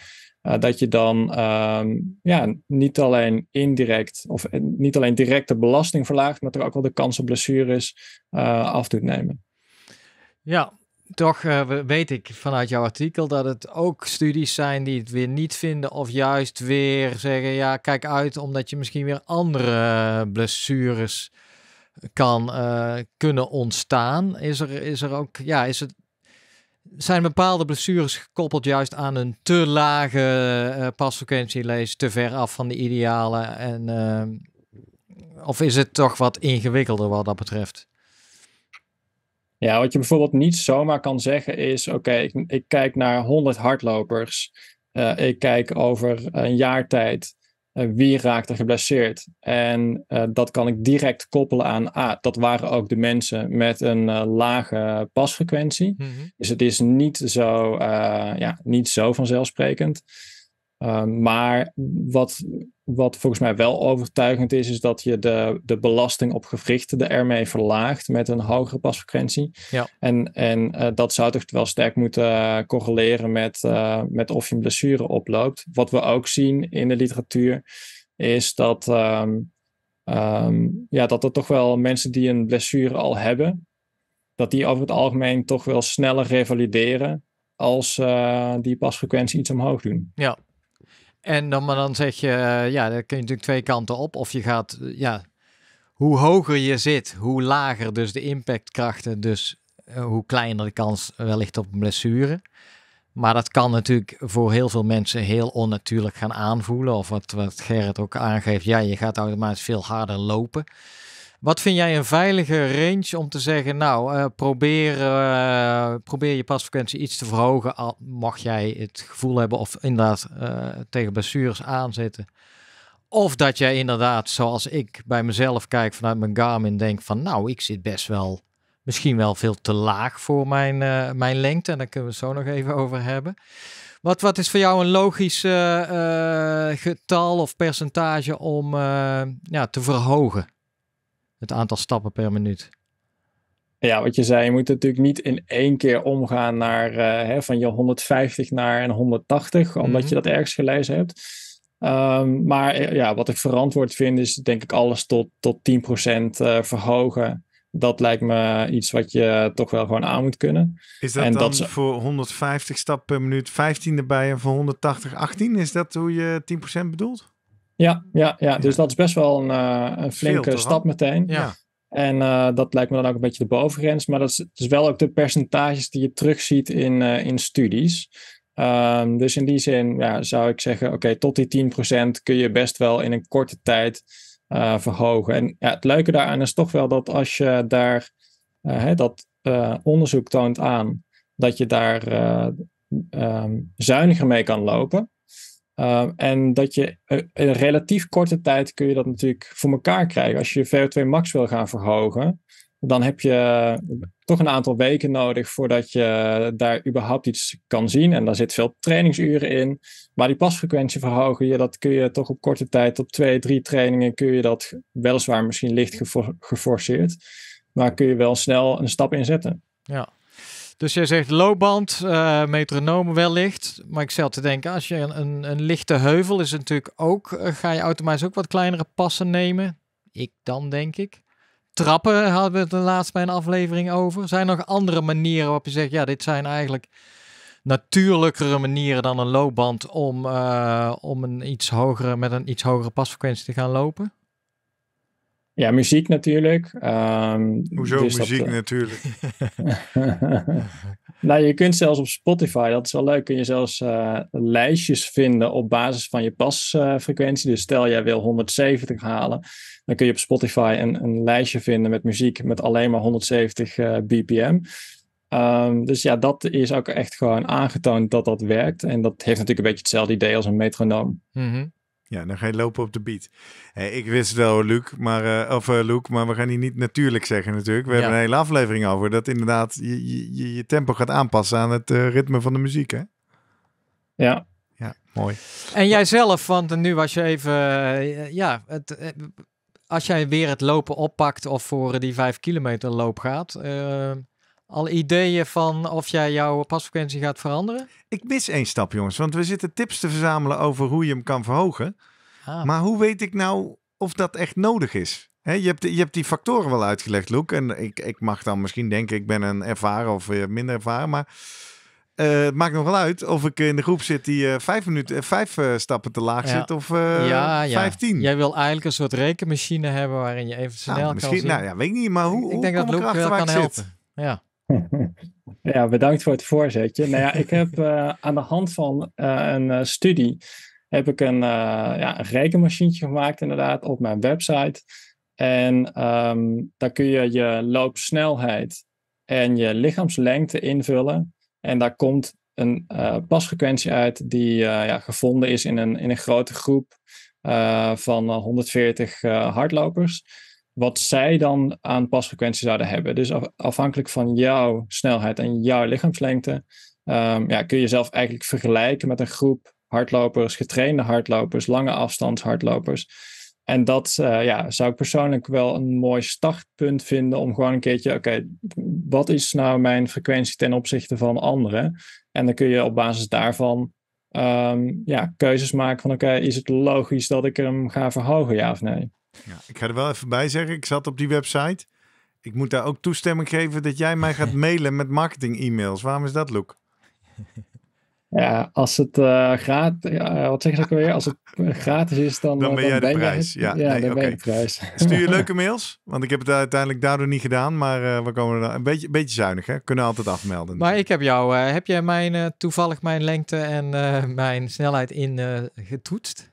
eh, dat je dan ehm, ja, niet alleen indirect of eh, niet alleen direct de belasting verlaagt, maar er ook wel de kans op blessures uh, eh, af doet nemen. Ja, toch weet ik vanuit jouw artikel dat het ook studies zijn die het weer niet vinden of juist weer zeggen, ja, kijk uit omdat je misschien weer andere blessures kan eh, kunnen ontstaan. Is er, is er ook, ja, is het, zijn bepaalde blessures gekoppeld juist aan een te lage uh, te ver af van de idealen? En, eh, of is het toch wat ingewikkelder wat dat betreft? Ja, wat je bijvoorbeeld niet zomaar kan zeggen is: oké, ik, ik, kijk naar 100 hardlopers. ik kijk over een jaar tijd eh, wie raakt geblesseerd? En eh, dat kan ik direct koppelen aan, ah, dat waren ook de mensen met een eh, lage pasfrequentie. Mhm. Dus het is niet zo, ja, niet zo vanzelfsprekend. Ehm, maar wat, wat volgens mij wel overtuigend is, is dat je de, de belasting op gewrichten ermee verlaagt met een hogere pasfrequentie. Ja. En, en eh, dat zou toch wel sterk moeten correleren met, eh, met of je een blessure oploopt. Wat we ook zien in de literatuur is dat, ehm, ehm, ja, dat er toch wel mensen die een blessure al hebben, dat die over het algemeen toch wel sneller revalideren als uh, die pasfrequentie iets omhoog doen. Ja, en dan, maar dan zeg je, eh, ja, daar kun je natuurlijk twee kanten op. Of je gaat, eh, ja, hoe hoger je zit, hoe lager dus de impactkrachten, dus eh, hoe kleiner de kans wellicht op een blessure. Maar dat kan natuurlijk voor heel veel mensen heel onnatuurlijk gaan aanvoelen. Of wat, wat Gerrit ook aangeeft, ja, je gaat automatisch veel harder lopen. Wat vind jij een veilige range om te zeggen, nou, eh, probeer, eh, probeer je pasfrequentie iets te verhogen, al mag jij het gevoel hebben of inderdaad eh, tegen blessures aanzetten. Of dat jij inderdaad, zoals ik bij mezelf kijk vanuit mijn Garmin, denk van, nou, ik zit best wel, misschien wel veel te laag voor mijn, mijn lengte. En daar kunnen we het zo nog even over hebben. Wat, wat is voor jou een logisch getal of percentage om ja, te verhogen? Het aantal stappen per minuut. Ja, wat je zei, je moet natuurlijk niet in één keer omgaan naar eh, hè, van je 150 naar een 180, omdat mhm. je dat ergens gelezen hebt. Ehm, maar eh, ja, wat ik verantwoord vind, is denk ik alles tot, tot 10% uh, eh, verhogen. Dat lijkt me iets wat je toch wel gewoon aan moet kunnen. Is dat dan voor 150 stappen per minuut 15 erbij en voor 180 18? Is dat hoe je 10% bedoelt? Ja, ja, ja. dus dat is best wel een, eh, een flinke stap meteen. Ja. En eh, dat lijkt me dan ook een beetje de bovengrens. Maar dat is, is wel ook de percentages die je terugziet in, eh, in studies. Ehm, dus in die zin ja, zou ik zeggen, oké, tot die 10% kun je best wel in een korte tijd verhogen. En ja, het leuke daaraan is toch wel dat als je daar hè, dat onderzoek toont aan, dat je daar ehm, zuiniger mee kan lopen. Ehm, en dat je eh, in een relatief korte tijd kun je dat natuurlijk voor elkaar krijgen. Als je je VO2 max wil gaan verhogen, dan heb je eh, toch een aantal weken nodig voordat je daar überhaupt iets kan zien. En daar zit veel trainingsuren in. Maar die pasfrequentie verhogen, dat kun je toch op korte tijd, op twee, drie trainingen, kun je dat weliswaar misschien licht geforceerd. Maar kun je wel snel een stap inzetten. Ja, dus jij zegt loopband, uh, metronoom wellicht. Maar ik stel te denken, als je een, een lichte heuvel is natuurlijk ook, eh, ga je automatisch ook wat kleinere passen nemen. Ik dan, denk ik. Trappen hadden we het de laatste bij een aflevering over. Zijn er nog andere manieren waarop je zegt, ja, dit zijn eigenlijk natuurlijkere manieren dan een loopband om, eh, om een iets hogere, met een iets hogere pasfrequentie te gaan lopen? Ja, muziek natuurlijk. Ehm, Hoezo dus muziek eh, natuurlijk? [LAUGHS] nou, je kunt zelfs op Spotify, dat is wel leuk, kun je zelfs uh, lijstjes vinden op basis van je pasfrequentie. dus stel jij wil 170 halen, dan kun je op Spotify een, een lijstje vinden met muziek met alleen maar 170 eh, bpm. Ehm, dus ja, dat is ook echt gewoon aangetoond dat dat werkt. En dat heeft natuurlijk een beetje hetzelfde idee als een metronoom. Mm ja, dan ga je lopen op de beat. ik wist wel, Luc, maar, uh, of, eh, Luke, maar we gaan die niet natuurlijk zeggen natuurlijk. We hebben een hele aflevering over dat inderdaad je, je, je tempo gaat aanpassen aan het eh, ritme van de muziek, hè? Ja. Ja, mooi. En jij zelf, want nu was je even, ja, het, als jij weer het lopen oppakt of voor die vijf kilometer loop gaat al ideeën van of jij jouw pasfrequentie gaat veranderen? Ik mis één stap, jongens, want we zitten tips te verzamelen over hoe je hem kan verhogen. Ah. Maar hoe weet ik nou of dat echt nodig is? He, je, hebt, je hebt die factoren wel uitgelegd, Loek. En ik, ik mag dan misschien denken, ik ben een ervaren of eh, minder ervaren. Maar eh, het maakt nog wel uit of ik in de groep zit die eh, vijf, minuten, uh, vijf stappen te laag zit of ja, vijftien. Jij wil eigenlijk een soort rekenmachine hebben waarin je even snel nou, kan zien. Nou ja, weet ik niet, maar hoe, ik denk dat Loek wel kan helpen. Ja. [LAUGHS] ja, bedankt voor het voorzetje. Nou ja, ik heb eh, aan de hand van eh, een eh, studie heb ik een, ja, een rekenmachientje gemaakt inderdaad op mijn website. En ehm, daar kun je je loopsnelheid en je lichaamslengte invullen. En daar komt een uh, pasfrequentie uit die ja, gevonden is in een, in een grote groep van 140 hardlopers wat zij dan aan pasfrequentie zouden hebben. Dus afhankelijk van jouw snelheid en jouw lichaamslengte, ehm, ja, kun je jezelf eigenlijk vergelijken met een groep hardlopers, getrainde hardlopers, lange afstandshardlopers. En dat eh, ja, zou ik persoonlijk wel een mooi startpunt vinden om gewoon een keertje, oké, wat is nou mijn frequentie ten opzichte van anderen? En dan kun je op basis daarvan ehm, ja, keuzes maken van, oké, is het logisch dat ik hem ga verhogen, ja of nee? Ja, ik ga er wel even bij zeggen, ik zat op die website. Ik moet daar ook toestemming geven dat jij mij gaat [LAUGHS] mailen met marketing-e-mails. Waarom is dat, Loek? [LAUGHS] Ja, als het eh, gratis, wat zeg ik weer? Als het eh, gratis is, dan, dan eh, ben jij de prijs. ja, dan ben je de prijs. [LAUGHS] Stuur je leuke mails? Want ik heb het uiteindelijk daardoor niet gedaan, maar we komen er een beetje, beetje zuinig, hè? Kunnen altijd afmelden. Maar ik heb jou, heb jij mijn, toevallig mijn lengte en mijn snelheid in getoetst?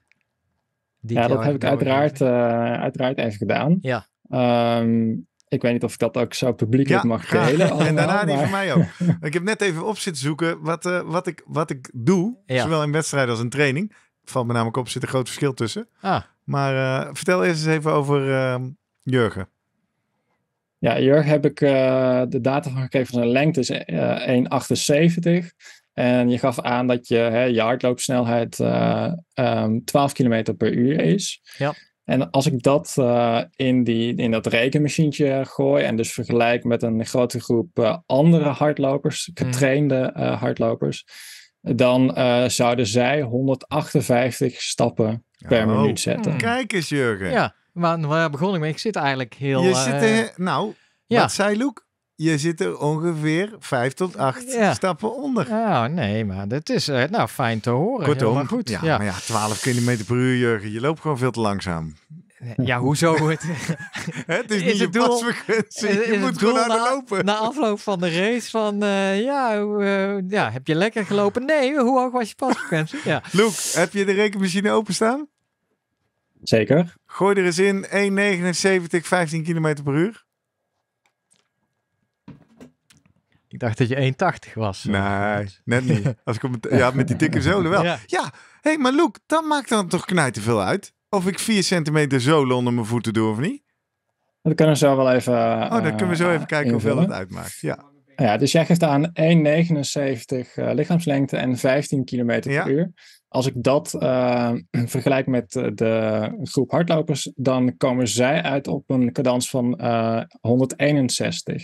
ja, dat heb ik uiteraard, eh, uiteraard even gedaan. Ja. Ehm, ik weet niet of ik dat ook zo publiek mag delen. [LAUGHS] en daarna die van mij ook. [LAUGHS] ik heb net even op zitten zoeken wat, eh, wat, ik, wat ik doe. Zowel in wedstrijden als in training. Valt me namelijk op, zit een groot verschil tussen. Ah. Maar eh, vertel eerst eens even over ehm, Jurgen. Ja, Jurgen heb ik de data van gekregen van zijn lengte is 1,78. En je gaf aan dat je, hè, je hardloopsnelheid uh, 12 km per uur is. Ja. En als ik dat eh, in, die, in dat rekenmachientje gooi en dus vergelijk met een grote groep eh, andere hardlopers, mm. getrainde eh, hardlopers, dan zouden zij 158 stappen per oh. minuut zetten. Mm. Kijk eens, Jurgen. Ja, maar waar begon ik mee? Ik zit eigenlijk heel. Je zit nou, wat zei Luke? je zit er ongeveer vijf tot acht stappen onder. Ja, nee, maar dat is eh, nou fijn te horen. Kortom, maar goed. Ja, maar ja, 12 km per uur, Jurgen, je loopt gewoon veel te langzaam. Eh, ja, hoezo? [LAUGHS] het is, is niet je doel, eh, je moet gewoon naar lopen. Na afloop van de race van, ja, ja, heb je lekker gelopen? Nee, hoe hoog was je pasverguntie? Ja. Luke, [LAUGHS] heb je de rekenmachine openstaan? Zeker. Gooi er eens in, 1,79, 15 km per uur. Ik dacht dat je 1,80 was. Eh, nee, net niet. [LAUGHS] Als ik ja, met die dikke zolen wel. Ja, ja. hey, maar Loek, dat maakt dan toch knijt veel uit? Of ik 4 centimeter zolen onder mijn voeten doe of niet? Dat kunnen we zo wel even. oh, dan kunnen we zo eh, even kijken hoeveel dat uitmaakt. Ja. ja, dus jij geeft aan 1,79 eh, lichaamslengte en 15 kilometer per uur. Als ik dat [CLEARS THROAT] vergelijk met de groep hardlopers, dan komen zij uit op een cadans van 161.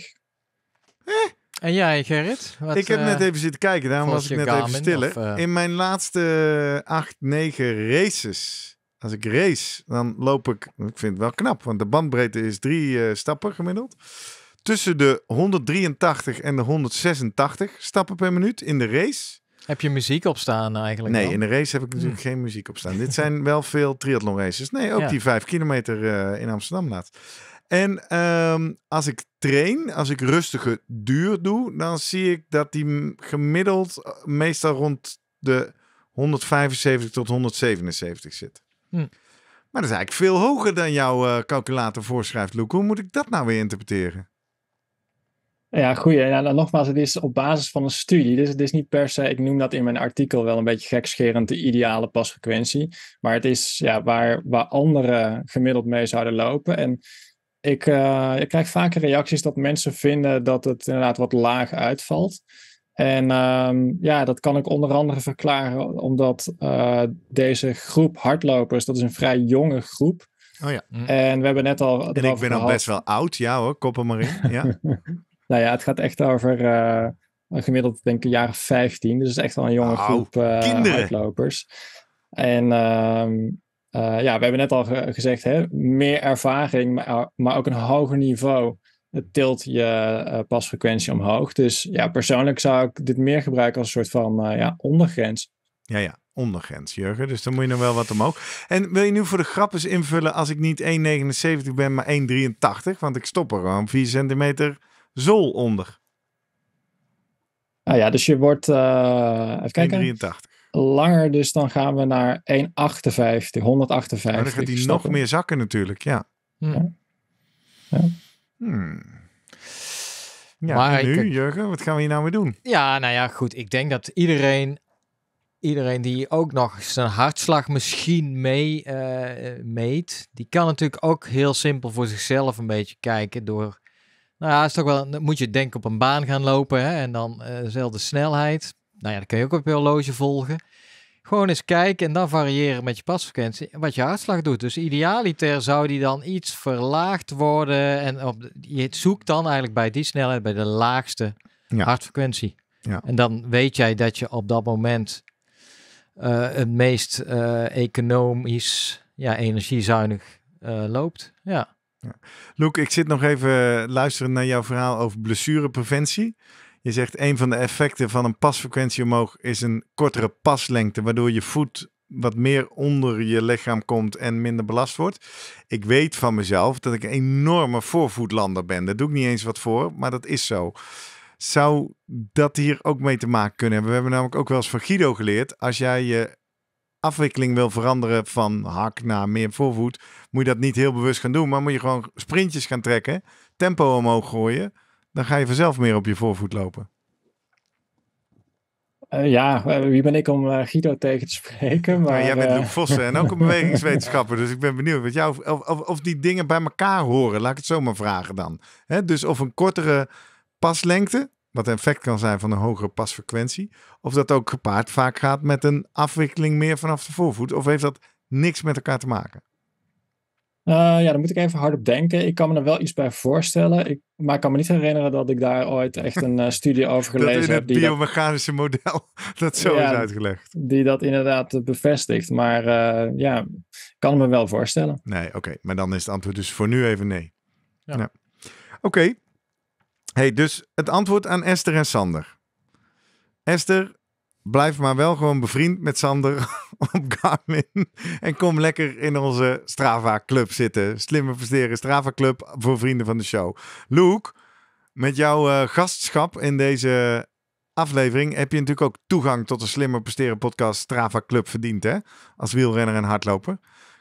Eh? En jij, Gerrit? Wat, ik heb eh, net even zitten kijken, daarom was ik net even stil. Eh? In mijn laatste eh, acht, negen races, als ik race, dan loop ik, ik vind het wel knap, want de bandbreedte is drie stappen gemiddeld. Tussen de 183 en de 186 stappen per minuut in de race. Heb je muziek op staan eigenlijk? Nee, in de race heb ik natuurlijk hm. geen muziek op staan. Dit zijn wel veel triathlon races. Nee, ook die vijf kilometer in Amsterdam laatst. En ehm, als ik train, als ik rustige duur doe, dan zie ik dat die gemiddeld eh, meestal rond de 175 tot 177 zit. Hm. Maar dat is eigenlijk veel hoger dan jouw eh, calculator voorschrijft, Luke. Hoe moet ik dat nou weer interpreteren? Ja, goed. Ja, nou, nogmaals, het is op basis van een studie. Dus het is niet per se, ik noem dat in mijn artikel wel een beetje gekscherend, de ideale pasfrequentie. Maar het is ja, waar, waar anderen gemiddeld mee zouden lopen. En ik, eh, ik krijg vaker reacties dat mensen vinden dat het inderdaad wat laag uitvalt. En ehm, ja, dat kan ik onder andere verklaren omdat eh, deze groep hardlopers, dat is een vrij jonge groep. Oh ja. Mm. En we hebben net al. En ik ben al best wel oud, ja hoor, koppen maar in. [LAUGHS] Ja. nou ja, het gaat echt over eh, gemiddeld denk ik een jaar 15. Dus het is echt wel een jonge groep hardlopers. En um, eh, ja, we hebben net al gezegd, hè, meer ervaring, maar, eh, maar ook een hoger niveau. tilt je eh, pasfrequentie omhoog. Dus ja, persoonlijk zou ik dit meer gebruiken als een soort van ja, ondergrens. Ja, ja, ondergrens, Jurgen. Dus dan moet je nog wel wat omhoog. En wil je nu voor de grap eens invullen als ik niet 1,79 ben, maar 1,83? Want ik stop er gewoon 4 centimeter zool onder. ah ja, dus je wordt. even kijken. 1,83 langer. Dus dan gaan we naar 1,58, 158. En dan gaat die nog meer zakken natuurlijk, ja. ja. Hmm. Hmm. ja maar nu, ik, Jurgen, wat gaan we hier nou mee doen? Ja, nou ja, goed. Ik denk dat iedereen iedereen die ook nog zijn hartslag misschien mee eh, meet, die kan natuurlijk ook heel simpel voor zichzelf een beetje kijken door. Nou ja, is toch wel, dan moet je denken op een baan gaan lopen hè, en dan eh, dezelfde snelheid nou ja, dan kun je ook op je horloge volgen. Gewoon eens kijken en dan variëren met je pasfrequentie wat je hartslag doet. Dus idealiter zou die dan iets verlaagd worden. En op, je zoekt dan eigenlijk bij die snelheid bij de laagste hartfrequentie. Ja. En dan weet jij dat je op dat moment eh, het meest eh, economisch, ja, energiezuinig eh, loopt. Ja. ja. Loek, ik zit nog even luisteren naar jouw verhaal over blessurepreventie. Je zegt een van de effecten van een pasfrequentie omhoog is een kortere paslengte, waardoor je voet wat meer onder je lichaam komt en minder belast wordt. Ik weet van mezelf dat ik een enorme voorvoetlander ben. Daar doe ik niet eens wat voor, maar dat is zo. Zou dat hier ook mee te maken kunnen hebben? We hebben namelijk ook wel eens van Guido geleerd. Als jij je afwikkeling wil veranderen van hak naar meer voorvoet, moet je dat niet heel bewust gaan doen, maar moet je gewoon sprintjes gaan trekken, tempo omhoog gooien dan ga je vanzelf meer op je voorvoet lopen. Eh, ja, eh, wie ben ik om eh, Guido tegen te spreken? Maar, jij bent uh, Luc Vossen en ook een [LAUGHS] bewegingswetenschapper. dus ik ben benieuwd wat jou, of, of, die dingen bij elkaar horen. Laat ik het zo maar vragen dan. dus of een kortere paslengte, wat een effect kan zijn van een hogere pasfrequentie. Of dat ook gepaard vaak gaat met een afwikkeling meer vanaf de voorvoet. Of heeft dat niks met elkaar te maken? Eh, ja, daar moet ik even hard op denken. Ik kan me er wel iets bij voorstellen. Ik, maar ik kan me niet herinneren dat ik daar ooit echt een eh, studie [LAUGHS] over gelezen heb. in het biomechanische model [LAUGHS] dat zo is uitgelegd. Die dat inderdaad eh, bevestigt. Maar uh, ja, kan me wel voorstellen. Nee, oké. Maar dan is het antwoord dus voor nu even nee. Ja. Oké. Hey, dus het antwoord aan Esther en Sander. Esther, blijf maar wel gewoon bevriend met Sander. [LAUGHS] [LAUGHS] op Garmin. En kom lekker in onze Strava Club zitten. Slimme presteren Strava Club voor vrienden van de show. Luke, met jouw eh, gastschap in deze aflevering heb je natuurlijk ook toegang tot de Slimmer Presteren podcast Strava Club verdiend, hè? Als wielrenner en hardloper.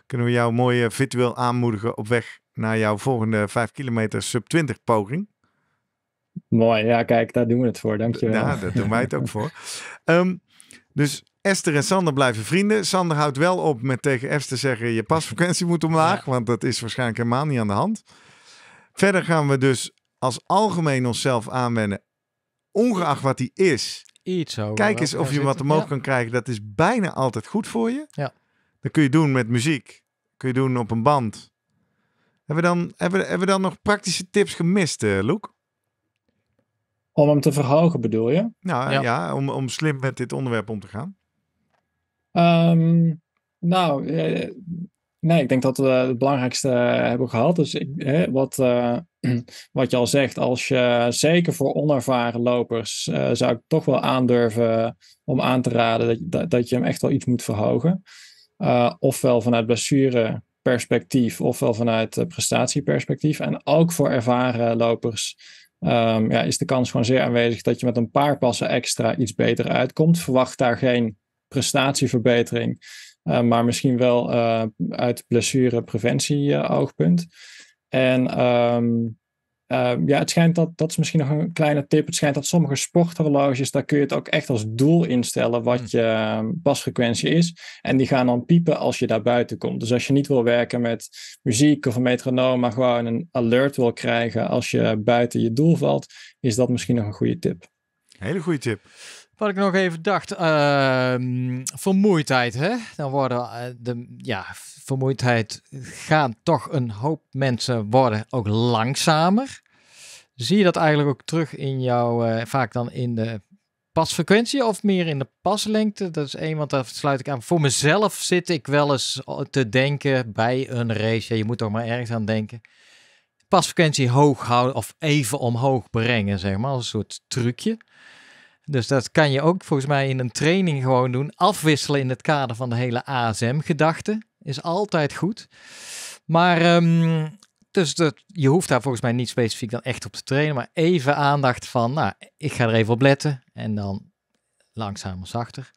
Kunnen we jou mooi eh, virtueel aanmoedigen op weg naar jouw volgende 5 kilometer sub 20 poging? Mooi, ja kijk, daar doen we het voor, dankjewel. Ja, daar doen wij het ook voor. [LAUGHS] Ehm, dus Esther en Sander blijven vrienden. Sander houdt wel op met tegen Esther zeggen: je pasfrequentie moet omlaag. Want dat is waarschijnlijk helemaal niet aan de hand. Verder gaan we dus als algemeen onszelf aanwennen. Ongeacht wat die is. Iets over Kijk eens of je wat omhoog ja. kan krijgen. Dat is bijna altijd goed voor je. Ja. Dat kun je doen met muziek. Kun je doen op een band. Hebben we dan, hebben, hebben we dan nog praktische tips gemist, uh, Om hem te verhogen bedoel je? Nou ja, ja om, om slim met dit onderwerp om te gaan. Um, nou, eh, nee, ik denk dat we het belangrijkste eh, hebben gehad. Dus ik, hè, wat, eh, [CLEARS THROAT] wat je al zegt, als je zeker voor onervaren lopers zou ik toch wel aandurven om aan te raden dat, dat, dat je hem echt wel iets moet verhogen. ofwel vanuit blessure perspectief, ofwel vanuit prestatieperspectief. En ook voor ervaren lopers ehm, ja, is de kans gewoon zeer aanwezig dat je met een paar passen extra iets beter uitkomt. Verwacht daar geen prestatieverbetering, eh, maar misschien wel eh, uit blessure-preventie-oogpunt. Eh, en ehm, ehm, ja, het schijnt dat, dat is misschien nog een kleine tip, het schijnt dat sommige sporthorloges, daar kun je het ook echt als doel instellen wat hm. je pasfrequentie ehm, is. En die gaan dan piepen als je daar buiten komt. Dus als je niet wil werken met muziek of een metronoom, maar gewoon een alert wil krijgen als je buiten je doel valt, is dat misschien nog een goede tip. Hele goede tip. Wat ik nog even dacht, uh, vermoeidheid. Hè? Dan worden eh, de, ja, vermoeidheid gaan toch een hoop mensen worden ook langzamer. Zie je dat eigenlijk ook terug in jouw, eh, vaak dan in de pasfrequentie of meer in de paslengte? Dat is één, want daar sluit ik aan. Voor mezelf zit ik wel eens te denken bij een race. je moet toch maar ergens aan denken pasfrequentie hoog houden of even omhoog brengen, zeg maar, als een soort trucje. Dus dat kan je ook volgens mij in een training gewoon doen. Afwisselen in het kader van de hele ASM-gedachte is altijd goed. Maar ehm, dus dat, je hoeft daar volgens mij niet specifiek dan echt op te trainen. Maar even aandacht van, nou, ik ga er even op letten. En dan langzamer, zachter.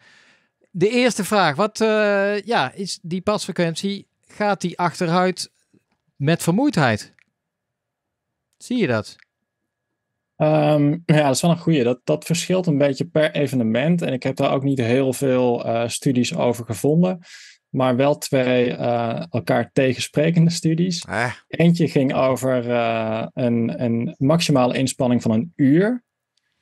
De eerste vraag, wat eh, ja, is die pasfrequentie, gaat die achteruit met vermoeidheid? Zie je dat? Ehm, ja, dat is wel een goede. Dat, dat verschilt een beetje per evenement. En ik heb daar ook niet heel veel eh, studies over gevonden. Maar wel twee eh, elkaar tegensprekende studies. Ah. Eentje ging over eh, een, een maximale inspanning van een uur.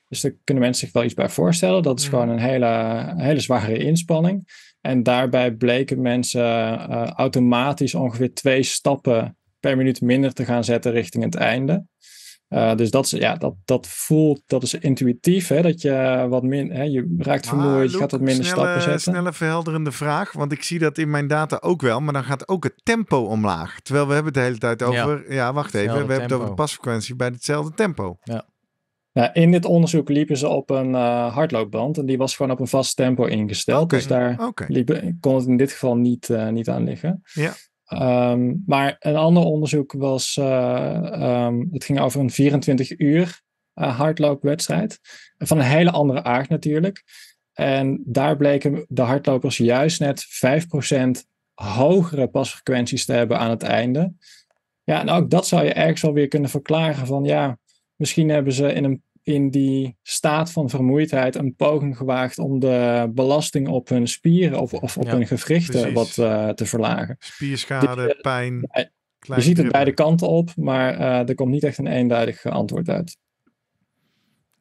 Dus daar kunnen mensen zich wel iets bij voorstellen. Dat is hmm. gewoon een hele, een hele zware inspanning. En daarbij bleken mensen automatisch ongeveer twee stappen per minuut minder te gaan zetten richting het einde. Eh, dus dat, is, ja, dat, dat voelt, dat is intuïtief, hè, dat je wat minder je raakt vermoeid, je gaat wat minder stappen zetten. Snelle verhelderende vraag, want ik zie dat in mijn data ook wel, maar dan gaat ook het tempo omlaag. Terwijl we hebben het de hele tijd over, ja, wacht even, we hebben het over pasfrequentie bij hetzelfde tempo. Ja. in dit onderzoek liepen ze op een eh, hardloopband en die was gewoon op een vast tempo ingesteld. Dus daar liep, kon het in dit geval niet, eh, niet aan liggen. Ja. Ehm, maar een ander onderzoek was, eh, ehm, het ging over een 24 uur uh, hardloopwedstrijd. Van een hele andere aard natuurlijk. En daar bleken de hardlopers juist net 5% hogere pasfrequenties te hebben aan het einde. Ja, en ook dat zou je ergens wel weer kunnen verklaren van ja, misschien hebben ze in een in die staat van vermoeidheid een poging gewaagd om de belasting op hun spieren of, of op hun gewrichten wat eh, te verlagen. Spierschade, dus, eh, pijn. je ziet het beide kanten op, maar eh, er komt niet echt een eenduidig antwoord uit.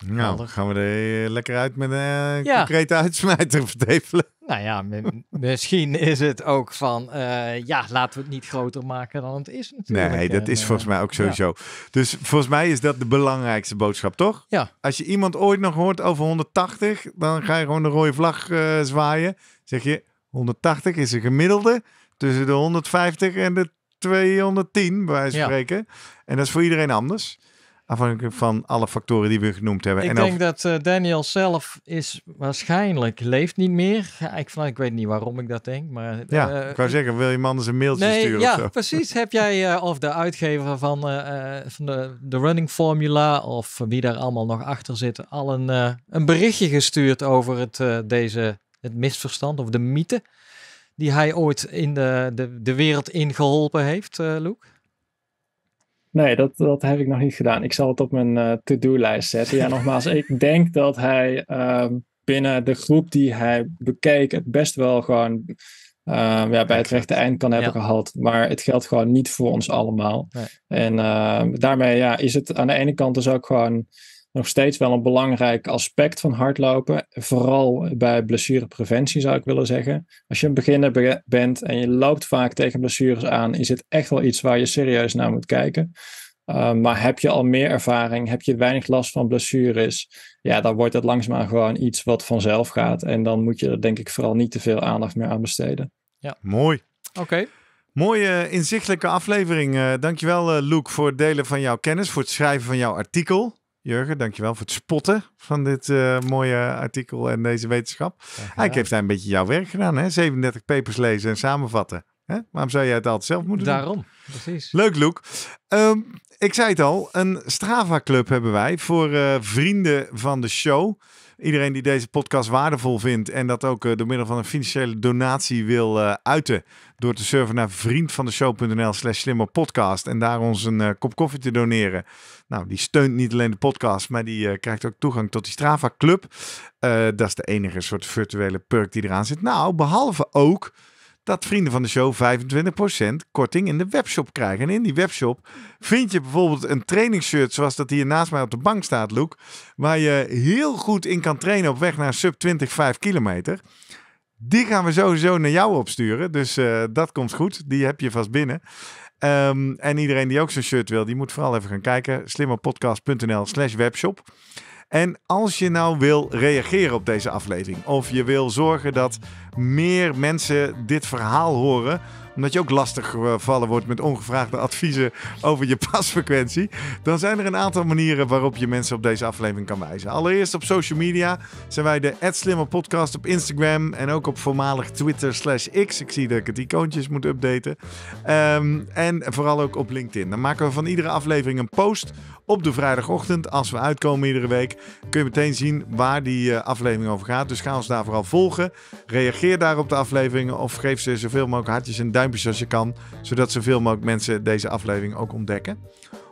Nou, dan gaan we er eh, lekker uit met een eh, ja. concrete uitsmijter [LAUGHS] vertevelen. Nou ja, misschien is het ook van, eh, ja, laten we het niet groter maken dan het is natuurlijk. Nee, dat is volgens mij ook sowieso. Dus volgens mij is dat de belangrijkste boodschap, toch? Ja. Als je iemand ooit nog hoort over 180, dan ga je gewoon de rode vlag zwaaien. Zeg je, 180 is een gemiddelde tussen de 150 en de 210, bij wijze van spreken. En dat is voor iedereen anders. Afhankelijk van alle factoren die we genoemd hebben. Ik denk dat eh, Daniel zelf is waarschijnlijk leeft niet meer. Ik, van, nou, ik weet niet waarom ik dat denk. Maar, ja, eh, ik wou zeggen, wil je man eens een mailtje sturen? Ja, of zo? [LAUGHS] precies. Heb jij eh, of de uitgever van, van de, de Running Formula of wie daar allemaal nog achter zit, al een, een berichtje gestuurd over het, deze, het misverstand of de mythe die hij ooit in de, de, de wereld ingeholpen heeft, Luke? Nee, dat, dat heb ik nog niet gedaan. Ik zal het op mijn eh, to-do-lijst zetten. Ja, [LAUGHS] nogmaals, ik denk dat hij ehm, binnen de groep die hij bekeek het best wel gewoon ehm, ja, bij het rechte eind kan hebben ja. gehad. Maar het geldt gewoon niet voor ons allemaal. En ehm, daarmee ja, is het aan de ene kant dus ook gewoon nog steeds wel een belangrijk aspect van hardlopen. Vooral bij blessurepreventie zou ik willen zeggen. Als je een beginner bent en je loopt vaak tegen blessures aan, is het echt wel iets waar je serieus naar moet kijken. Ehm, maar heb je al meer ervaring, heb je weinig last van blessures, ja, dan wordt het langzaamaan gewoon iets wat vanzelf gaat. En dan moet je er denk ik vooral niet te veel aandacht meer aan besteden. Ja, mooi. Oké. Mooie eh, inzichtelijke aflevering. Eh. dankjewel, wel, eh, Luke, voor het delen van jouw kennis, voor het schrijven van jouw artikel. Jurgen, dankjewel voor het spotten van dit eh, mooie artikel en deze wetenschap. Eigenlijk heeft hij een beetje jouw werk gedaan, hè? 37 papers lezen en samenvatten. Hè? Waarom zou jij het altijd zelf moeten doen? Daarom, precies. Leuk, Loek. Ehm, ik zei het al, een Strava-club hebben wij voor eh, vrienden van de show iedereen die deze podcast waardevol vindt en dat ook eh, door middel van een financiële donatie wil eh, uiten door te surfen naar vriendvandeshow.nl slash slimmerpodcast en daar ons een eh, kop koffie te doneren. Nou, die steunt niet alleen de podcast, maar die krijgt ook toegang tot die Strava Club. dat is de enige soort virtuele perk die eraan zit. Nou, behalve ook dat vrienden van de show 25% korting in de webshop krijgen. En in die webshop vind je bijvoorbeeld een trainingsshirt zoals dat hier naast mij op de bank staat, Luke. Waar je heel goed in kan trainen op weg naar sub 20, 5 kilometer. Die gaan we sowieso naar jou opsturen. Dus eh, dat komt goed. Die heb je vast binnen. Ehm, en iedereen die ook zo'n shirt wil, die moet vooral even gaan kijken. Slimmerpodcast.nl slash webshop. En als je nou wil reageren op deze aflevering of je wil zorgen dat meer mensen dit verhaal horen omdat je ook lastig gevallen wordt met ongevraagde adviezen over je [LAUGHS] pasfrequentie, dan zijn er een aantal manieren waarop je mensen op deze aflevering kan wijzen. Allereerst op social media zijn wij de Slimmer Podcast op Instagram en ook op voormalig Twitter slash X. Ik zie dat ik het icoontjes moet updaten. Ehm, en vooral ook op LinkedIn. Dan maken we van iedere aflevering een post op de vrijdagochtend. Als we uitkomen iedere week, kun je meteen zien waar die eh, aflevering over gaat. Dus ga ons daar vooral volgen. Reageer daar op de afleveringen of geef ze zoveel mogelijk hartjes en duimpjes als je kan, zodat zoveel mogelijk mensen deze aflevering ook ontdekken.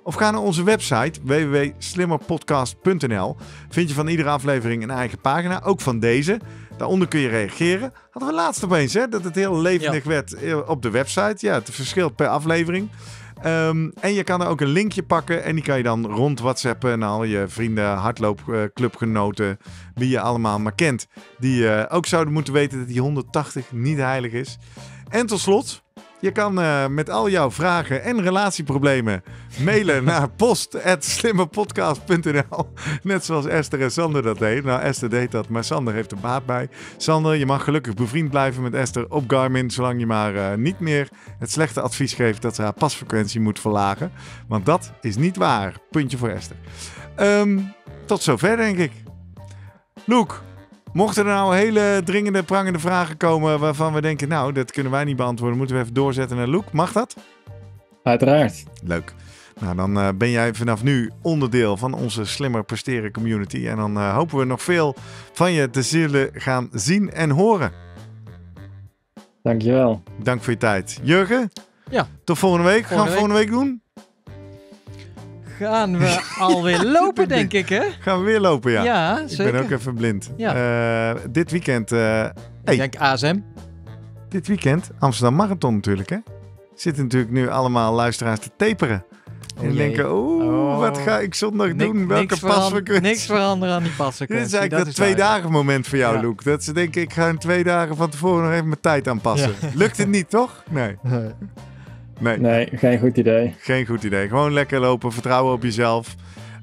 Of ga naar onze website www.slimmerpodcast.nl. Vind je van iedere aflevering een eigen pagina, ook van deze. Daaronder kun je reageren. Hadden we laatst opeens hè, dat het heel levendig werd eh, op de website. Ja, het verschilt per aflevering. Ehm, en je kan er ook een linkje pakken en die kan je dan rond WhatsAppen naar al je vrienden, hardloopclubgenoten, wie je allemaal maar kent. Die eh, ook zouden moeten weten dat die 180 niet heilig is. En tot slot, je kan eh, met al jouw vragen en relatieproblemen mailen [LAUGHS] naar post@slimmepodcast.nl, Net zoals Esther en Sander dat deed. Nou, Esther deed dat, maar Sander heeft er baat bij. Sander, je mag gelukkig bevriend blijven met Esther op Garmin, zolang je maar eh, niet meer het slechte advies geeft dat ze haar pasfrequentie moet verlagen. Want dat is niet waar. Puntje voor Esther. Ehm, tot zover, denk ik. Loek, Mochten er nou hele dringende, prangende vragen komen waarvan we denken, nou, dat kunnen wij niet beantwoorden, moeten we even doorzetten naar Luke. Mag dat? Uiteraard. Leuk. Nou, dan eh, ben jij vanaf nu onderdeel van onze Slimmer Presteren community. En dan eh, hopen we nog veel van je te zullen gaan zien en horen. Dankjewel. Dank voor je tijd. Jurgen? Ja. Tot volgende week. Volgende gaan we volgende week doen? gaan we alweer [LAUGHS] lopen, denk ik, hè? Gaan we weer lopen, ja. Ja, zeker. Ik ben ook even blind. Eh, dit weekend... Uh, Ik denk ASM. Dit weekend, Amsterdam Marathon natuurlijk, hè? Zitten natuurlijk nu allemaal luisteraars te taperen. Oh en denken, oeh, oh. wat ga ik zondag doen? Welke passen? Niks veranderen aan die passen. [LAUGHS] Dit is eigenlijk dat, dat twee dagen moment voor jou, ja. Luke. Dat ze denken, ik ga in twee dagen van tevoren nog even mijn tijd aanpassen. Lukt het niet, toch? Nee. [LAUGHS] Nee. nee, geen goed idee. Geen goed idee. Gewoon lekker lopen, vertrouwen op jezelf.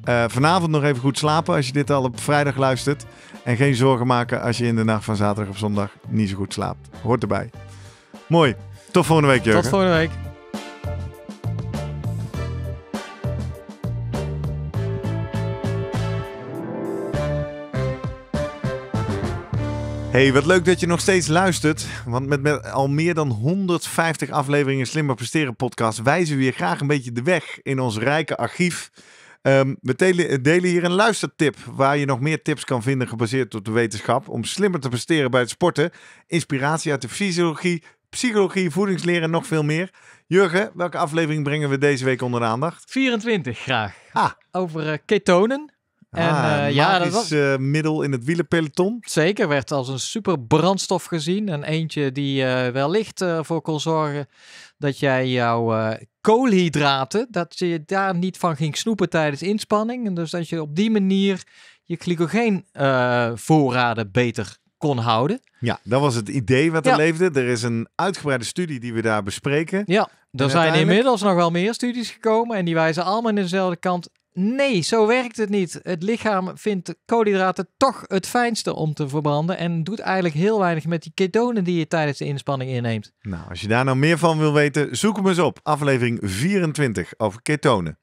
Eh, vanavond nog even goed slapen als je dit al op vrijdag luistert. En geen zorgen maken als je in de nacht van zaterdag of zondag niet zo goed slaapt. Hoort erbij. Mooi. Tot volgende week, Jurgen. Tot volgende week. Hey, wat leuk dat je nog steeds luistert. Want met, al meer dan 150 afleveringen Slimmer Presteren podcast wijzen we je graag een beetje de weg in ons rijke archief. Ehm, we delen, hier een luistertip waar je nog meer tips kan vinden gebaseerd op de wetenschap om slimmer te presteren bij het sporten. Inspiratie uit de fysiologie, psychologie, voedingsleren, en nog veel meer. Jurgen, welke aflevering brengen we deze week onder de aandacht? 24 graag. Ah. Over eh, ketonen. Eh, ah, ja, dat was... Eh, middel in het wielerpeloton. Zeker, werd als een super brandstof gezien. En eentje die uh, wellicht voor kon zorgen dat jij jouw koolhydraten, dat je daar niet van ging snoepen tijdens inspanning. En dus dat je op die manier je voorraden beter kon houden. Ja, dat was het idee wat er leefde. Er is een uitgebreide studie die we daar bespreken. Ja, er zijn inmiddels nog wel meer studies gekomen en die wijzen allemaal in dezelfde kant Nee, zo werkt het niet. Het lichaam vindt koolhydraten toch het fijnste om te verbranden en doet eigenlijk heel weinig met die ketonen die je tijdens de inspanning inneemt. Nou, als je daar nou meer van wil weten, zoek hem eens op. Aflevering 24 over ketonen.